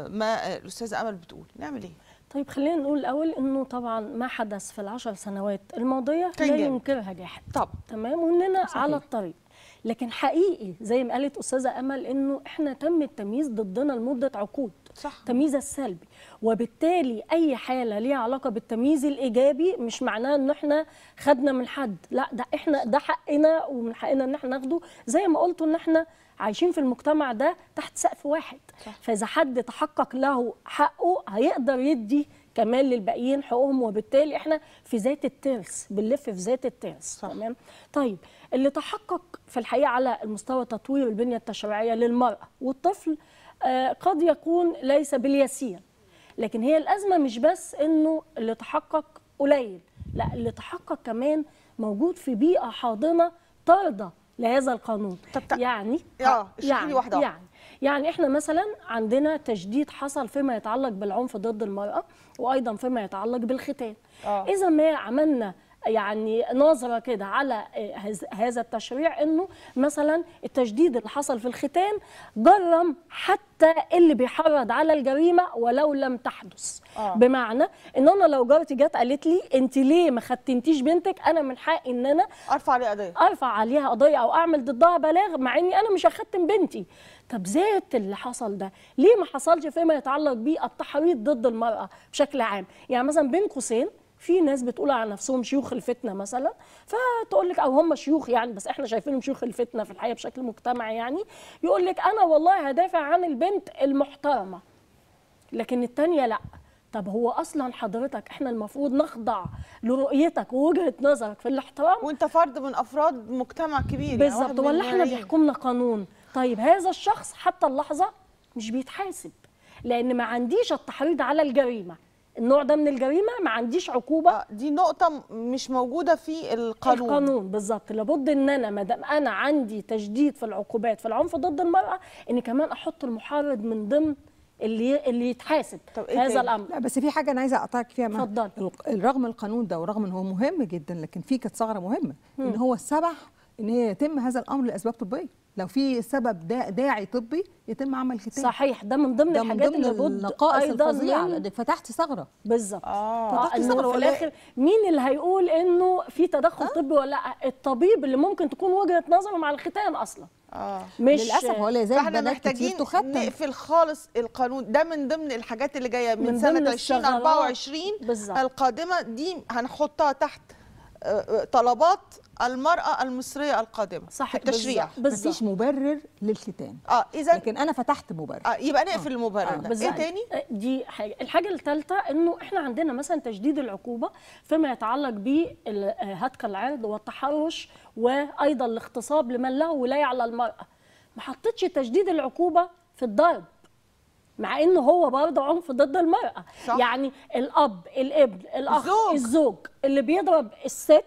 ما الاستاذه امل بتقول نعمل ايه طيب خلينا نقول الاول انه طبعا ما حدث في العشر سنوات الماضيه لا ينكرها جاحد طب تمام واننا على الطريق لكن حقيقي زي ما قالت استاذه امل انه احنا تم التمييز ضدنا لمده عقود صح. التمييز السلبي وبالتالي اي حاله ليها علاقه بالتمييز الايجابي مش معناه ان احنا خدنا من حد لا ده احنا ده حقنا ومن حقنا ان احنا ناخده زي ما قلتوا ان احنا عايشين في المجتمع ده تحت سقف واحد صح. فاذا حد تحقق له حقه هيقدر يدي كمان للباقيين حقوقهم وبالتالي احنا في ذات الترس بنلف في ذات الترس تمام طيب اللي تحقق في الحقيقه على المستوى تطوير البنيه التشريعيه للمراه والطفل آه، قد يكون ليس باليسير لكن هي الأزمة مش بس أنه اللي تحقق قليل لا اللي تحقق كمان موجود في بيئة حاضنة ترضى لهذا القانون طب يعني اه يعني واحدة يعني يعني احنا مثلا عندنا تشديد حصل فيما يتعلق بالعنف ضد المرأة وأيضا فيما يتعلق بالختان آه. إذا ما عملنا يعني نظره كده على آه، هذا التشريع انه مثلا التشديد اللي حصل في الختان جرم حتى اللي بيحرض على الجريمه ولو لم تحدث آه. بمعنى ان انا لو جارتي جت قالت لي انت ليه ما ختنتيش بنتك انا من حقي ان انا ارفع عليها قضيه ارفع عليها قضيه او اعمل ضدها بلاغ مع اني انا مش هختم بنتي طب ذات اللي حصل ده ليه ما حصلش فيما يتعلق بيه التحريض ضد المراه بشكل عام يعني مثلا بين قوسين في ناس بتقول على نفسهم شيوخ الفتنه مثلا فتقول لك او هم شيوخ يعني بس احنا شايفينهم شيوخ الفتنه في الحقيقه بشكل مجتمعي يعني يقول لك انا والله هدافع عن البنت المحترمه لكن الثانيه لا طب هو اصلا حضرتك احنا المفروض نخضع لرؤيتك ووجهه نظرك في الاحترام وانت فرد من افراد مجتمع كبير يعني، بالظبط ولا احنا بيحكمنا قانون طيب هذا الشخص حتى اللحظه مش بيتحاسب لان ما عنديش التحريض على الجريمه النوع ده من الجريمه ما عنديش عقوبه آه دي نقطه مش موجوده في القانون القانون بالظبط لابد ان انا ما دام انا عندي تشديد في العقوبات في العنف ضد المراه ان كمان احط المحرض من ضمن اللي اللي يتحاسب طب إيه هذا إيه؟ الامر لا بس في حاجه انا عايزه اقطعك فيها اتفضلي رغم القانون ده ورغم ان هو مهم جدا لكن في كانت ثغره مهمه مم. ان هو سمح ان هي يتم هذا الامر لاسباب طبيه لو في سبب دا داعي طبي يتم عمل ختان صحيح ده من ضمن الحاجات ضمن اللي بد ايضا من... يعني. فتحت ثغره بالظبط آه. آه، فتحت ثغره في الاخر مين اللي هيقول انه في تدخل آه. طبي ولا لا الطبيب اللي ممكن تكون وجهه نظره مع الختان اصلا آه. مش للاسف هو اللي زي البنات محتاجين نقفل خالص القانون ده من ضمن الحاجات اللي جايه من, من سنه 2024 القادمه دي هنحطها تحت آه، آه، طلبات المرأة المصرية القادمة صح في التشريع بس مفيش مبرر للختان اه اذا لكن انا فتحت مبرر اه يبقى نقفل آه. المبرر آه. ده ايه تاني آه، دي حاجة الحاجة الثالثة انه احنا عندنا مثلا تجديد العقوبة فيما يتعلق بهتك العرض والتحرش وايضا الاغتصاب لمن له ولاية على المرأة ما حطتش تجديد العقوبة في الضرب مع انه هو برضه عنف ضد المراه صح. يعني الاب الابن الاخ الزوج, الزوج اللي بيضرب الست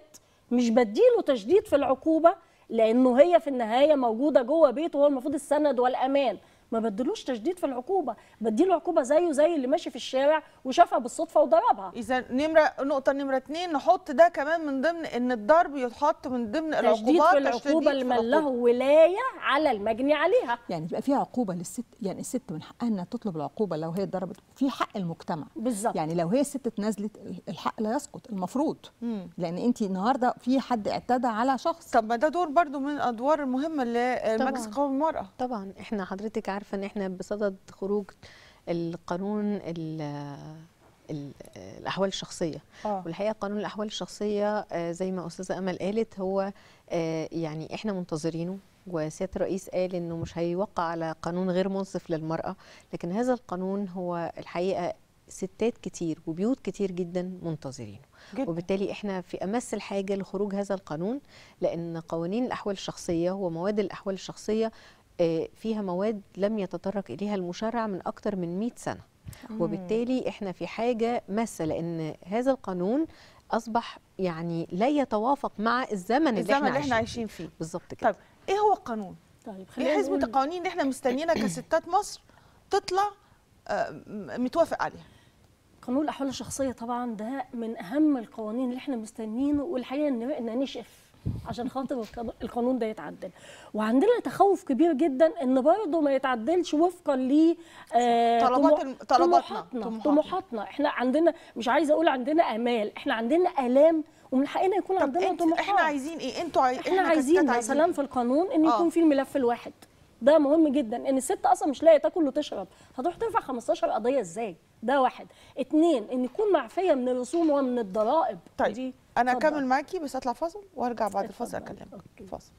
مش بديله تشديد في العقوبه لانه هي في النهايه موجوده جوه بيته هو المفروض السند والامان ما بدلوش تشديد في العقوبه بديله عقوبه زيه زي اللي ماشي في الشارع وشافها بالصدفه وضربها اذا نمره نقطه نمره اثنين نحط ده كمان من ضمن ان الضرب يتحط من ضمن تشديد العقوبات في العقوبه لمن له ولايه على المجني عليها يعني يبقى في عقوبه للست يعني الست من حقها انها تطلب العقوبه لو هي ضربت في حق المجتمع بالظبط يعني لو هي الست اتنازلت الحق لا يسقط المفروض مم. لان انت النهارده في حد اعتدى على شخص طب ما ده دور برضو من الادوار المهمه لمجلس قوم المراه طبعا احنا حضرتك عارفه ان احنا بصدد خروج القانون الاحوال الشخصيه أوه. والحقيقه قانون الاحوال الشخصيه آه، زي ما استاذه امل قالت هو آه، يعني احنا منتظرينه وسياده الرئيس قال انه مش هيوقع على قانون غير منصف للمراه لكن هذا القانون هو الحقيقه ستات كتير وبيوت كتير جدا منتظرينه جدا. وبالتالي احنا في امس الحاجه لخروج هذا القانون لان قوانين الاحوال الشخصيه ومواد الاحوال الشخصيه آه، فيها مواد لم يتطرق إليها المشرع من أكثر من 100 سنة وبالتالي احنا في حاجة ماسة لأن هذا القانون أصبح يعني لا يتوافق مع الزمن, الزمن اللي احنا, اللي احنا عايشين فيه بالظبط كده طيب ايه هو القانون؟ طيب إيه خلينا ايه حزمة القوانين اللي احنا مستنيينها كستات مصر تطلع آه، متوافق عليها؟ قانون الاحوال الشخصيه طبعا ده من اهم القوانين اللي احنا مستنيينه والحقيقه ان نشأ عشان خاطر القانون ده يتعدل وعندنا تخوف كبير جدا ان برضه ما يتعدلش وفقا ل آه، طلبات طلباتنا طموحاتنا احنا عندنا مش عايزه اقول عندنا امال احنا عندنا الام ومن حقنا يكون عندنا طموحات احنا عايزين ايه انتوا عاي... احنا, احنا عايزين مثلا في القانون ان آه. يكون في الملف الواحد ده مهم جدا ان الست اصلا مش لاقيه تاكل وتشرب هتروح ترفع 15 قضيه ازاي ده واحد اتنين ان يكون معفيه من الرسوم ومن الضرائب طيب. دي انا اكمل معاكي بس اطلع فاصل وارجع بعد الفاصل اكلمك فاصل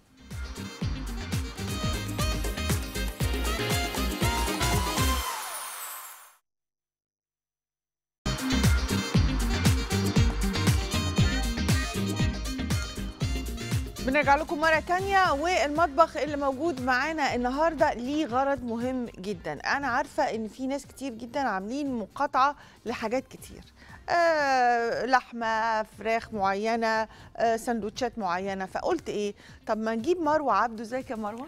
بنرجع لكم مرة تانية والمطبخ اللي موجود معانا النهاردة ليه غرض مهم جدا أنا عارفة إن في ناس كتير جدا عاملين مقاطعة لحاجات كتير آه، لحمه فراخ معينه آه، سندوتشات معينه فقلت ايه طب ما نجيب مروه عبده ازيك يا مروه؟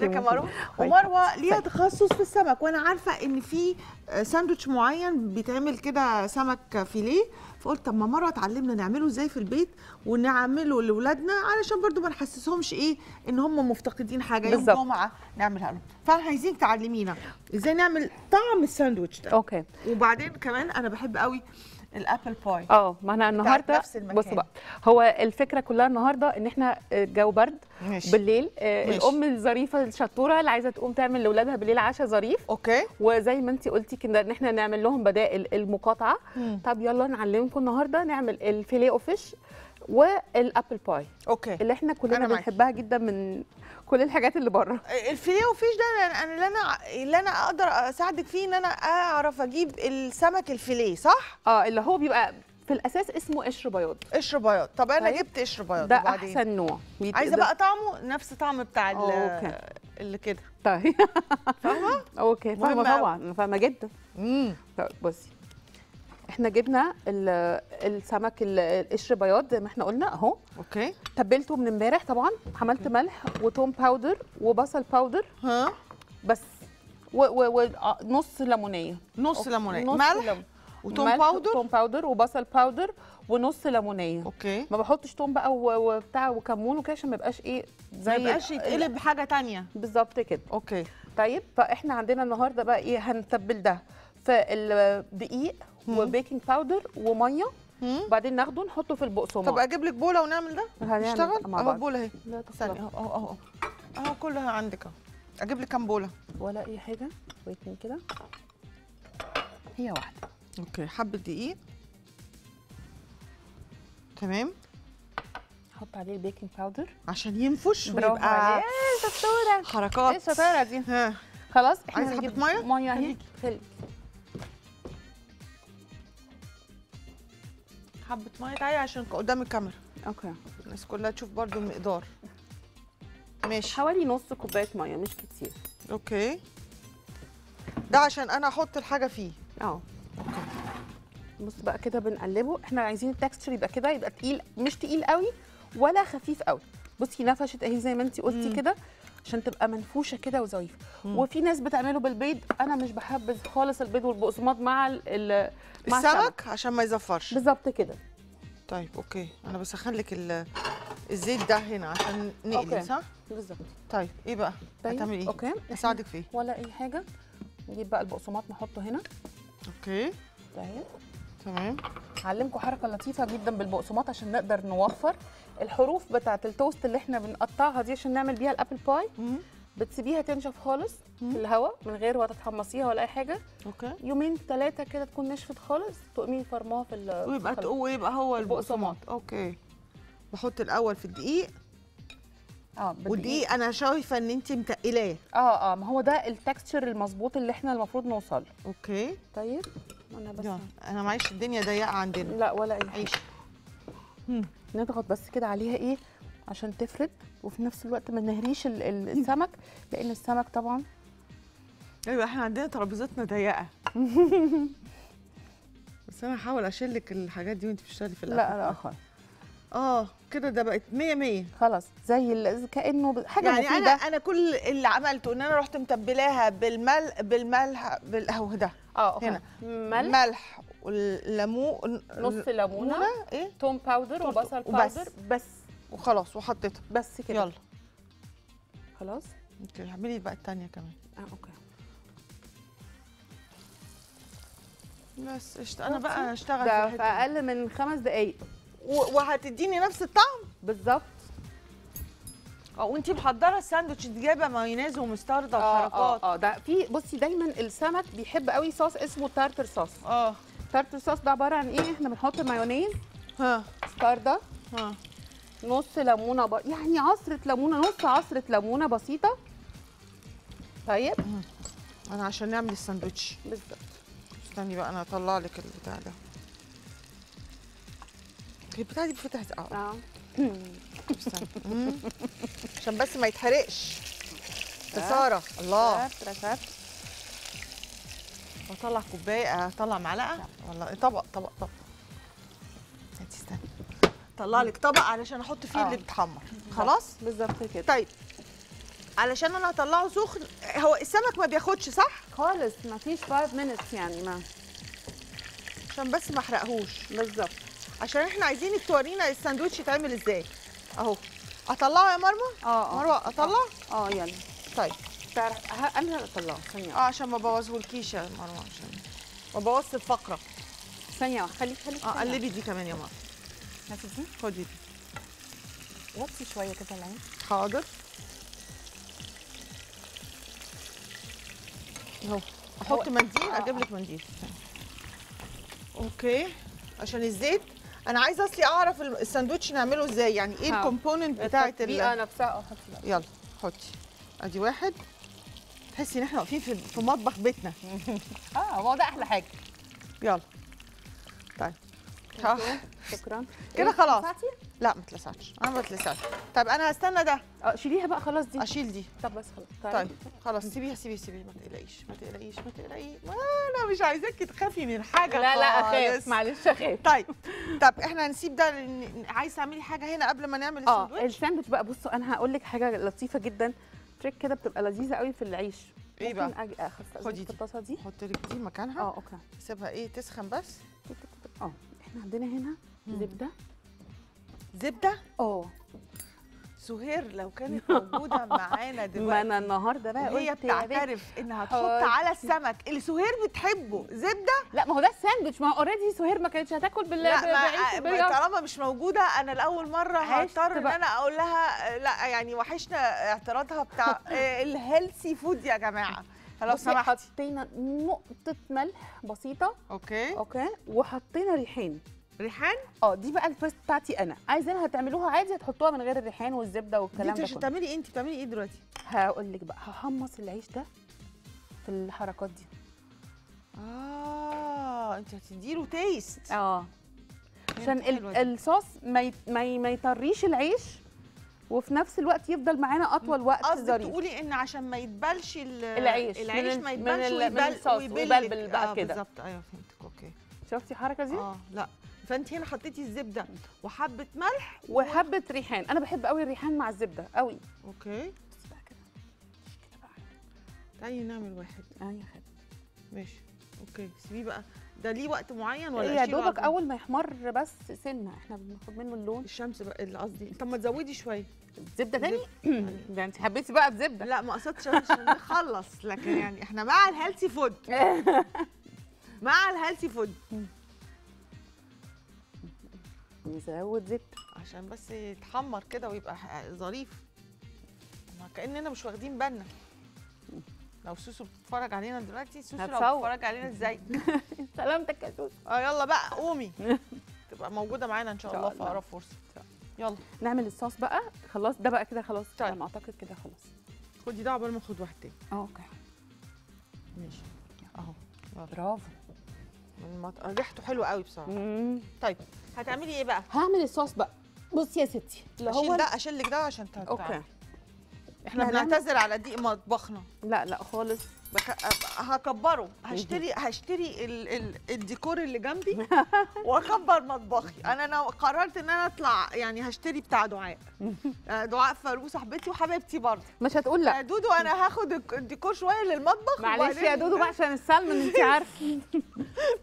ده مروه ومروه ليها تخصص في السمك وانا عارفه ان في ساندوتش معين بيتعمل كده سمك فيليه فقلت طب ما مروه تعلمنا نعمله ازاي في البيت ونعمله لاولادنا علشان برضو ما نحسسهمش ايه ان هم مفتقدين حاجه يوم جمعه نعملها لهم فعايزينك تعلمينا ازاي نعمل طعم الساندوتش ده اوكي وبعدين كمان انا بحب قوي الابل باي اه ما احنا النهارده بص بقى هو الفكره كلها النهارده ان احنا آه، جو برد ماشي. بالليل آه، ماشي. الام الظريفه الشطوره اللي عايزه تقوم تعمل لاولادها بالليل عشاء ظريف اوكي وزي ما انت قلتي كده ان احنا نعمل لهم بدائل المقاطعه مم. طب يلا نعلمكم النهارده نعمل الفيليه اوفيش والابل باي اوكي اللي احنا كلنا بنحبها جدا من كل الحاجات اللي بره الفيليه وفيش ده انا اللي انا اللي انا اقدر اساعدك فيه ان انا اعرف اجيب السمك الفيليه صح اه اللي هو بيبقى في الاساس اسمه قشر بياض قشر بياض طب انا طيب. جبت قشر بياض ده وبعدين. احسن نوع عايزه بقى طعمه نفس طعم بتاع أوكي. اللي كده طيب فاهمه اوكي فاهمه طبعا فاهمه جدا امم طب بصي احنا جبنا السمك القشر بياض زي ما احنا قلنا اهو اوكي تبلته من امبارح طبعا عملت ملح وتوم باودر وبصل باودر ها بس ونص آه، ليمونيه نص ليمونيه ملح لم... وتوم ملح باودر توم باودر وبصل باودر ونص ليمونيه اوكي ما بحطش توم بقى وبتاع وكمون وكده عشان ما يبقاش ايه زي ما يبقاش يتقلب حاجه ثانيه بالظبط كده اوكي طيب فاحنا عندنا النهارده بقى ايه هنتبل ده في الدقيق وبيكنج باودر وميه وبعدين ناخده نحطه في البقسومه طب اجيب لك بوله ونعمل ده نشتغل اهو البوله اهي ثانيه اهو اهو اهو اهو كلها عندك اهو اجيب لك كام بوله ولا اي حاجه واتنين كده هي واحده اوكي حبه دقيق تمام حط عليه البيكنج باودر عشان ينفش ويبقى ايه شطوره حركات ايه الشطاره دي ها خلاص احنا عايزه حبه ميه ميه اهي حبه ميه تعالي عشان قدام الكاميرا اوكي الناس كلها تشوف برده المقدار ماشي حوالي نص كوبايه ميه مش كتير اوكي ده عشان انا احط الحاجه فيه اه اوكي بص بقى كده بنقلبه احنا عايزين التكستشر يبقى كده يبقى تقيل مش تقيل قوي ولا خفيف قوي بصي نفشت اهي زي ما انت قلتي كده عشان تبقى منفوشه كده وظريفه وفي ناس بتعمله بالبيض انا مش بحبذ خالص البيض والبقسماط مع ال مع السمك عشان ما يزفرش بالظبط كده طيب اوكي انا بسخن لك الزيت ده هنا عشان نقلي صح بالظبط طيب ايه بقى طيب. هتعملي ايه اوكي اساعدك في ايه ولا اي حاجه نجيب بقى البقسماط نحطه هنا اوكي طيب تمام هعلمكم حركه لطيفه جدا بالبقسماط عشان نقدر نوفر الحروف بتاعت التوست اللي احنا بنقطعها دي عشان نعمل بيها الابل باي بتسيبيها تنشف خالص في الهواء من غير ولا تتحمصيها ولا اي حاجه اوكي يومين ثلاثه كده تكون نشفت خالص تقومي فرماها في ال ويبقى ويبقى هو البقسماط اوكي بحط الاول في الدقيق اه والدقيق انا شايفه ان انت متقلاه اه اه ما هو ده التكستشر المظبوط اللي احنا المفروض نوصل اوكي طيب انا بس انا معيش الدنيا ضيقه عندنا لا ولا اي حاجه نضغط بس كده عليها ايه عشان تفرد وفي نفس الوقت ما نهريش السمك لان السمك طبعا ايوه احنا عندنا ترابيزتنا ضيقه بس انا هحاول اشيل لك الحاجات دي وانت بتشتغلي في الاخر لا لا خالص اه كده ده بقت 100 100 خلاص زي كانه حاجه يعني مفيده يعني انا انا كل اللي عملته ان انا رحت متبلاها بالملح بالملح بالقهوه ده اه هنا ملح والليمون نص ليمونه ايه توم باودر وبصل باودر بس وخلاص وحطيتها بس كده يلا خلاص اوكي اعملي بقى الثانيه كمان اه اوكي بس اشت... انا بقى هشتغل في اقل من خمس دقائق و... وهتديني نفس الطعم بالظبط اه وانتي محضره الساندوتش دي جايبه مايونيز ومستردة آه، آه، وحركات اه اه ده في بصي دايما السمك بيحب قوي صوص اسمه تارتر صوص اه تارت الصوص ده عباره عن ايه احنا بنحط مايونيز ها ستاردة ها نص ليمونه ب... يعني عصره ليمونه نص عصره ليمونه بسيطه طيب انا عشان نعمل الساندوتش بالظبط استني بقى انا اطلع لك البتاع ده البتاع دي فتحت اه اه عشان بس ما يتحرقش خساره الله شاطره شاطره واطلع كوبايه اطلع آه، معلقه والله إيه، طبق طبق طبق هاتي استني طلع لك طبق علشان احط فيه آه. اللي بيتحمر خلاص بالظبط كده طيب علشان انا هطلعه سخن هو السمك ما بياخدش صح خالص ما فيش 5 مينتس يعني ما عشان بس ما احرقهوش بالظبط عشان احنا عايزينك تورينا الساندوتش يتعمل ازاي اهو اطلعه يا مرمى اه, آه. مروه اطلع آه،, اه يلا طيب بتعرف انا طلعه ثانيه اه عشان ما بوظهولكيش يا مروه عشان ما بوظش الفقره ثانيه واحده خليك خليك اه قلبي دي كمان يا مروه هاتي دي خدي دي وطي شويه كده العين حاضر اهو احط منديل آه، اجيب لك آه. منديل اوكي عشان الزيت انا عايزه اصلي اعرف الساندوتش نعمله ازاي يعني ايه الكومبوننت بتاعه التطبيقه نفسها اه يلا حطي ادي واحد تحسي ان احنا واقفين في في مطبخ بيتنا اه هو ده احلى حاجه يلا طيب آه. شكرا كده خلاص لا ما اتلسعتش انا ما اتلسعتش طب انا هستنى ده آه، شيليها بقى خلاص دي اشيل دي طب بس خلاص طيب. طيب خلاص سيبيها سيبيها سيبيها ما تقلقيش ما تقلقيش ما تقلقيش انا مش عايزاكي تخافي من حاجه لا لا اخاف معلش اخاف طيب طب احنا هنسيب ده عايزه تعملي حاجه هنا قبل ما نعمل الساندوتش اه الساندوتش بقى بصوا انا هقول لك حاجه لطيفه جدا تريك كده بتبقى لذيذه قوي في العيش ايه بقى ممكن اخف خدي الطاسه دي حط لك دي مكانها اه اوكي سيبها ايه تسخن بس اه احنا عندنا هنا زبده زبده اه سهير لو كانت موجوده معانا دلوقتي ما انا النهارده بقى قلت هي بتعترف انها تحط على السمك اللي سهير بتحبه زبده لا ما هو ده الساندوتش ما هو اوريدي سهير ما كانتش هتاكل بال لا طالما مش موجوده انا لاول مره هضطر ان انا اقول لها لا يعني وحشنا اعتراضها بتاع الهيلثي فود يا جماعه لو سمحتي حطينا نقطه ملح بسيطه اوكي اوكي وحطينا ريحين ريحان اه دي بقى الفاست بتاعتي انا عايزينها تعملوها عادي هتحطوها من غير الريحان والزبده والكلام ده عشان تعملي ايه؟ انت بتعملي ايه دلوقتي هقول لك بقى هحمص العيش ده في الحركات دي اه انت هتديله تيست اه عشان الصوص ما ي... ما, يطريش العيش وفي نفس الوقت يفضل معانا اطول وقت قصدك تقولي ان عشان ما يتبلش العيش العيش ما يتبلش ويبل ويبلبل بقى آه، كده بالظبط ايوه فهمتك اوكي شفتي الحركه دي؟ اه لا فانت هنا حطيتي الزبده وحبه ملح و... وحبه ريحان انا بحب قوي الريحان مع الزبده قوي اوكي بقى كده كده بقى تعالي نعمل واحد اه يا خالد ماشي اوكي سيبيه بقى ده ليه وقت معين ولا إيه، يا دوبك اول ما يحمر بس سنه احنا بناخد منه اللون الشمس بقى اللي قصدي طب ما تزودي شويه زبده تاني يعني ده انت حبيتي بقى بزبده لا ما قصدتش عشان نخلص لكن يعني احنا مع الهيلثي فود مع الهيلثي فود نزود زبده عشان بس يتحمر كده ويبقى ظريف ما كاننا مش واخدين بالنا لو سوسو بتتفرج علينا دلوقتي سوسو لو بتتفرج علينا ازاي سلامتك يا سوسو اه يلا بقى قومي تبقى موجوده معانا ان شاء الله في اقرب فرصه يلا نعمل الصوص بقى خلاص ده بقى كده خلاص طيب. انا اعتقد كده خلاص خدي ده عقبال ما اخد واحد تاني اه اوكي ماشي اهو برافو من ريحته حلوه قوي بصراحه طيب هتعملي ايه بقى هعمل الصوص بقى بصي يا ستي اللي هو لا اشيل ده عشان تعرفي اوكي احنا بنعتذر على ضيق مطبخنا لا لا خالص بخ... هكبره هشتري هشتري ال... ال... الديكور اللي جنبي واكبر مطبخي انا انا قررت ان انا اطلع يعني هشتري بتاع دعاء آه، دعاء فاروق صاحبتي وحبيبتي برضه مش هتقول لا آه، دودو انا هاخد الديكور شويه للمطبخ معلش يا دودو بقى عشان السلمون انت عارفه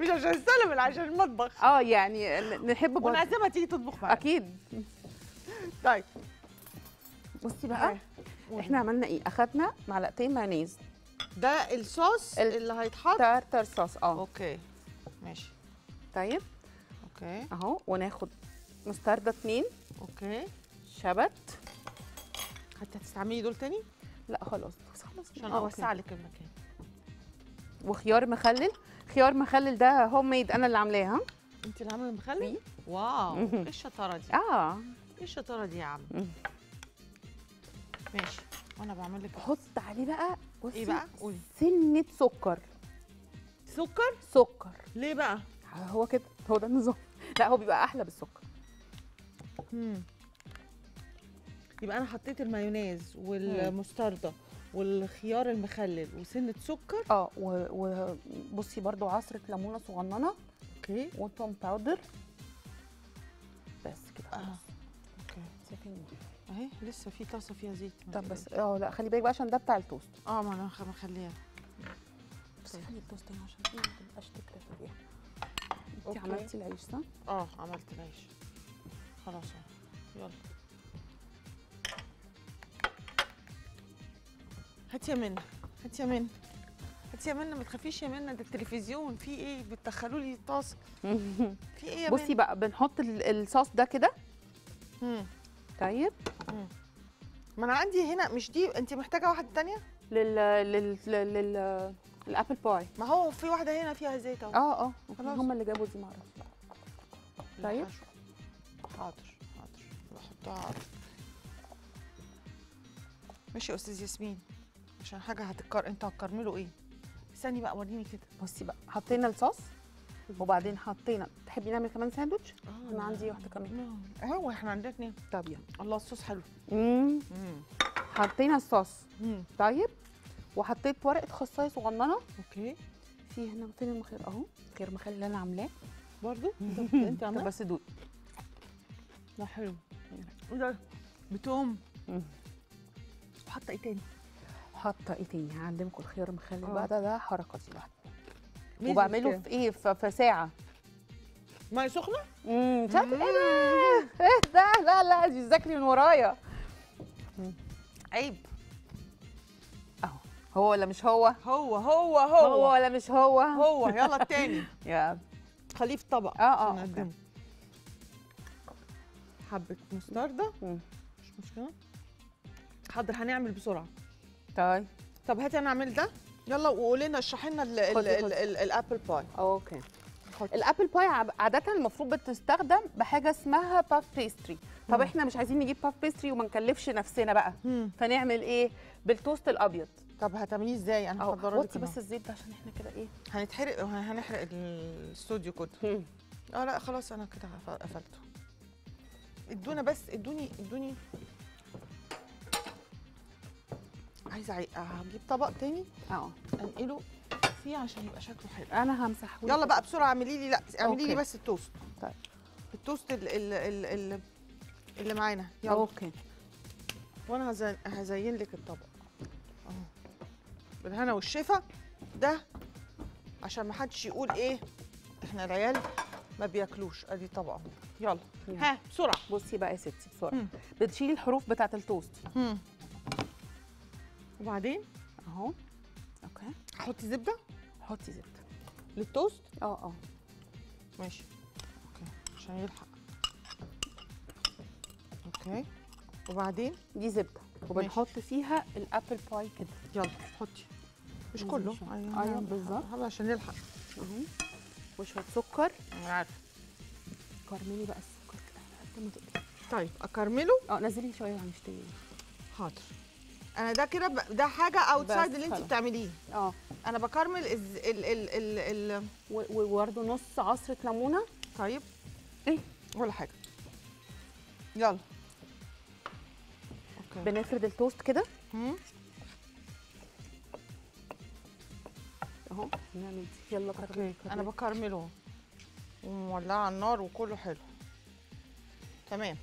مش عشان السلمون عشان المطبخ اه يعني نحب برضه ونعزمها تيجي تطبخ معانا اكيد طيب بصي بقى آه، احنا عملنا ايه اخدنا معلقتين مايونيز ده الصوص اللي هيتحط تارتر صوص اه اوكي ماشي طيب اوكي اهو وناخد مستردة اتنين اوكي شبت حتى هتستعملي دول تاني؟ لا خلاص خلاص عشان آه، اوسع لك المكان وخيار مخلل خيار مخلل ده هوم ميد انا اللي عاملاه ها انت اللي عامله المخلل؟ واو ايه الشطاره دي؟ اه ايه الشطاره دي يا عم؟ ماشي وانا بعمل لك حط عليه بقى ايه بقى قولي سنه سكر سكر سكر ليه بقى هو كده هو ده النظام لا هو بيبقى احلى بالسكر امم يبقى انا حطيت المايونيز والمستردة والخيار المخلل وسنه سكر اه وبصي برده عصره ليمونه صغننه اوكي وتوم باودر بس كده آه. اوكي سيبيني اهي لسه في طاسه فيها زيت طب بس اه لا خلي بالك بقى عشان ده بتاع التوست اه ما انا مخليها بس طيب. خلي التوست هنا عشان ايه، ما تبقاش تكره فيها انت عملتي العيش صح؟ اه عملت العيش خلاص يلا هاتي يا منى هاتي يا منى هاتي يا منى ما تخافيش يا منى ده التلفزيون في ايه بتدخلوا لي الطاسه في ايه يا منى بصي بقى بنحط الصوص ده كده امم طيب ما انا عندي هنا مش دي انت محتاجه واحده ثانيه لل لل لل الابل باي ما هو في واحده هنا فيها زيت اهو اه اه هم اللي جابوا دي معرفش طيب حاضر حاضر بحطها عرض ماشي يا استاذ ياسمين عشان حاجه هتتكر انتوا هتكرملوا ايه استني بقى وريني كده بصي بقى حطينا الصوص وبعدين حطينا تحبي نعمل كمان ساندوتش؟ آه، انا عندي واحده كمان هو احنا عندنا اثنين طب يلا الله الصوص حلو امم حطينا الصوص طيب وحطيت ورقه خصايه صغننه اوكي في هنا فين المخير اهو خير مخلي اللي انا عاملاه برضو انت عامله بس دول لا حلو إيه ده بتوم وحاطه ايه تاني؟ حاطه ايه تاني هعلمكم الخيار المخلل آه. بقى ده حركه دي وبعمله في ايه في ساعه ميه سخنه امم ايه ده ايه ده لا لا دي ذاكري من ورايا عيب اهو هو ولا مش هو هو هو هو هو ولا مش هو هو يلا التاني يا خليه في طبق اه اه حبه مستردة مش مشكله حاضر هنعمل بسرعه طيب طب هاتي انا اعمل ده يلا وقولي لنا اشرحي لنا الابل باي آه، اوكي الابل باي عاده المفروض بتستخدم بحاجه اسمها باف بيستري طب احنا مش عايزين نجيب باف بيستري وما نكلفش نفسنا بقى مم. فنعمل ايه بالتوست الابيض طب هتعمليه ازاي انا هحضره لك بس الزيت ده عشان احنا كده ايه هنتحرق هنحرق الاستوديو كله اه لا خلاص انا كده قفلته ادونا بس ادوني ادوني عايزه هجيب طبق تاني اه انقله فيه عشان يبقى شكله حلو انا همسحه يلا بقى بسرعه اعملي لي لا اعملي لي بس التوست طيب التوست ال ال ال اللي معانا يلا اوكي وانا هزين, لك الطبق اهو بالهنا والشفا ده عشان ما حدش يقول ايه احنا العيال ما بياكلوش ادي طبقه يلا ها بسرعه بصي بقى يا ستي بسرعه بتشيلي الحروف بتاعه التوست مم. وبعدين اهو اوكي حطي زبده حطي زبده للتوست اه اه ماشي اوكي عشان يلحق اوكي وبعدين دي زبده وبنحط فيها الابل باي كده يلا حطي مش كله ايوه ايوه نعم. بالظبط عشان نلحق اهو وشويه سكر انا عارفه كرملي بقى السكر كده قد ما تقدري طيب اكرمله اه نزلي شويه هنشتري حاضر انا ده كده ب... ده حاجه اوتسايد اللي انت بتعمليه اه انا بكرمل ال ال ال ال وبرده نص عصره ليمونه طيب ايه ولا حاجه يلا اوكي بنفرد التوست كده اهو نعمل يلا انا بكرمله ومولعه على النار وكله حلو تمام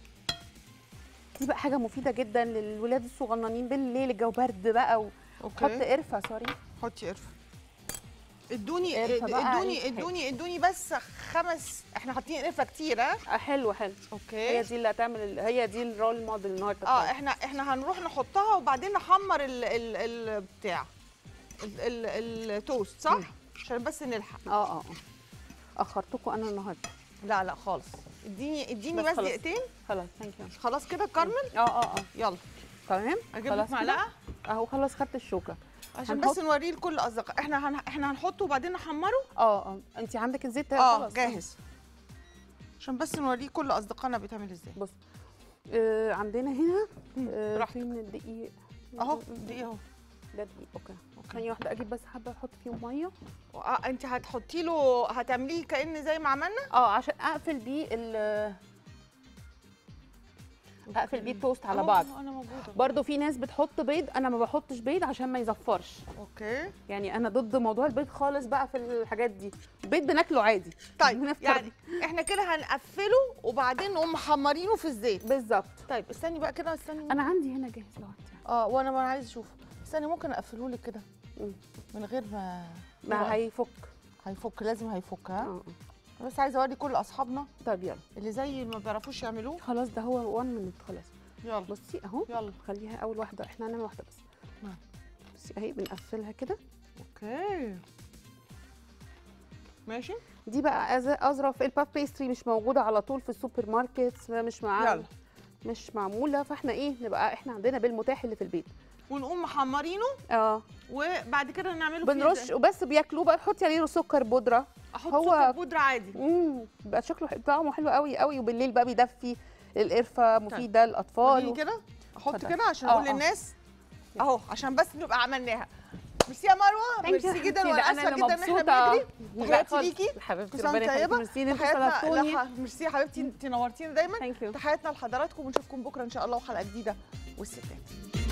دي بقى حاجه مفيده جدا للولاد الصغننين بالليل الجو برد بقى و... أوكي. حط قرفه سوري حطي قرفه ادوني ادوني ادوني ادوني بس خمس احنا حاطين قرفه كتير ها حلو آه، حلو اوكي هي دي اللي هتعمل هي دي الرول موديل النهارده اه احنا احنا هنروح نحطها وبعدين نحمر ال ال ال بتاع ال ال التوست صح؟ عشان بس نلحق آه،, اه اه اخرتكم انا النهارده لا لا خالص اديني اديني بس دقيقتين خلاص ثانك يو خلاص كده كارمل اه اه اه يلا تمام اجيب لك معلقه اهو خلاص خدت الشوكه عشان بس نوريه لكل الاصدقاء احنا هن... احنا هنحطه وبعدين نحمره اه اه انت عندك الزيت اه جاهز عشان بس نوريه كل اصدقائنا بيتعمل ازاي بص آه عندنا هنا آه فين الدقيق اهو الدقيق اهو ده اوكي ثانيه واحده اجيب بس حبه احط فيه ميه اه انت هتحطي له هتعمليه كان زي ما عملنا اه عشان اقفل بيه ال اقفل بيه التوست على بعض انا موجوده برضو في ناس بتحط بيض انا ما بحطش بيض عشان ما يزفرش اوكي يعني انا ضد موضوع البيض خالص بقى في الحاجات دي بيض بناكله عادي طيب يعني احنا كده هنقفله وبعدين نقوم محمرينه في الزيت بالظبط طيب استني بقى كده استني انا عندي هنا جاهز لوحدي اه وانا ما عايز اشوفه ثانية ممكن اقفله لك كده من غير ما ما هيفك هيفك لازم هيفك ها أوه. آه. بس عايزه اوري كل اصحابنا طب يلا اللي زي ما بيعرفوش يعملوه خلاص ده هو 1 مينت خلاص يلا بصي اهو يلا خليها اول واحده احنا هنعمل واحده بس ما. نعم. بصي اهي بنقفلها كده اوكي ماشي دي بقى اظرف الباف بيستري مش موجوده على طول في السوبر ماركت مش يلا مش معموله فاحنا ايه نبقى احنا عندنا بالمتاح اللي في البيت ونقوم محمرينه اه وبعد كده نعمله بنرش وبس بياكلوه بقى تحطي عليه سكر بودره احط هو... سكر بودره عادي امم بقى شكله طعمه حلو قوي قوي وبالليل بقى بيدفي القرفه طيب. مفيده طيب. للاطفال و... كده احط كده عشان آه، اقول آه. للناس اهو عشان بس نبقى عملناها ميرسي يا مروه ميرسي جدا وانا اسفه جدا ان احنا بنجري تحياتي ليكي حبيبتي ربنا يخليكي ميرسي ان انت ميرسي يا حبيبتي انت نورتينا دايما تحياتنا لحضراتكم ونشوفكم بكره ان شاء الله وحلقه جديده والستات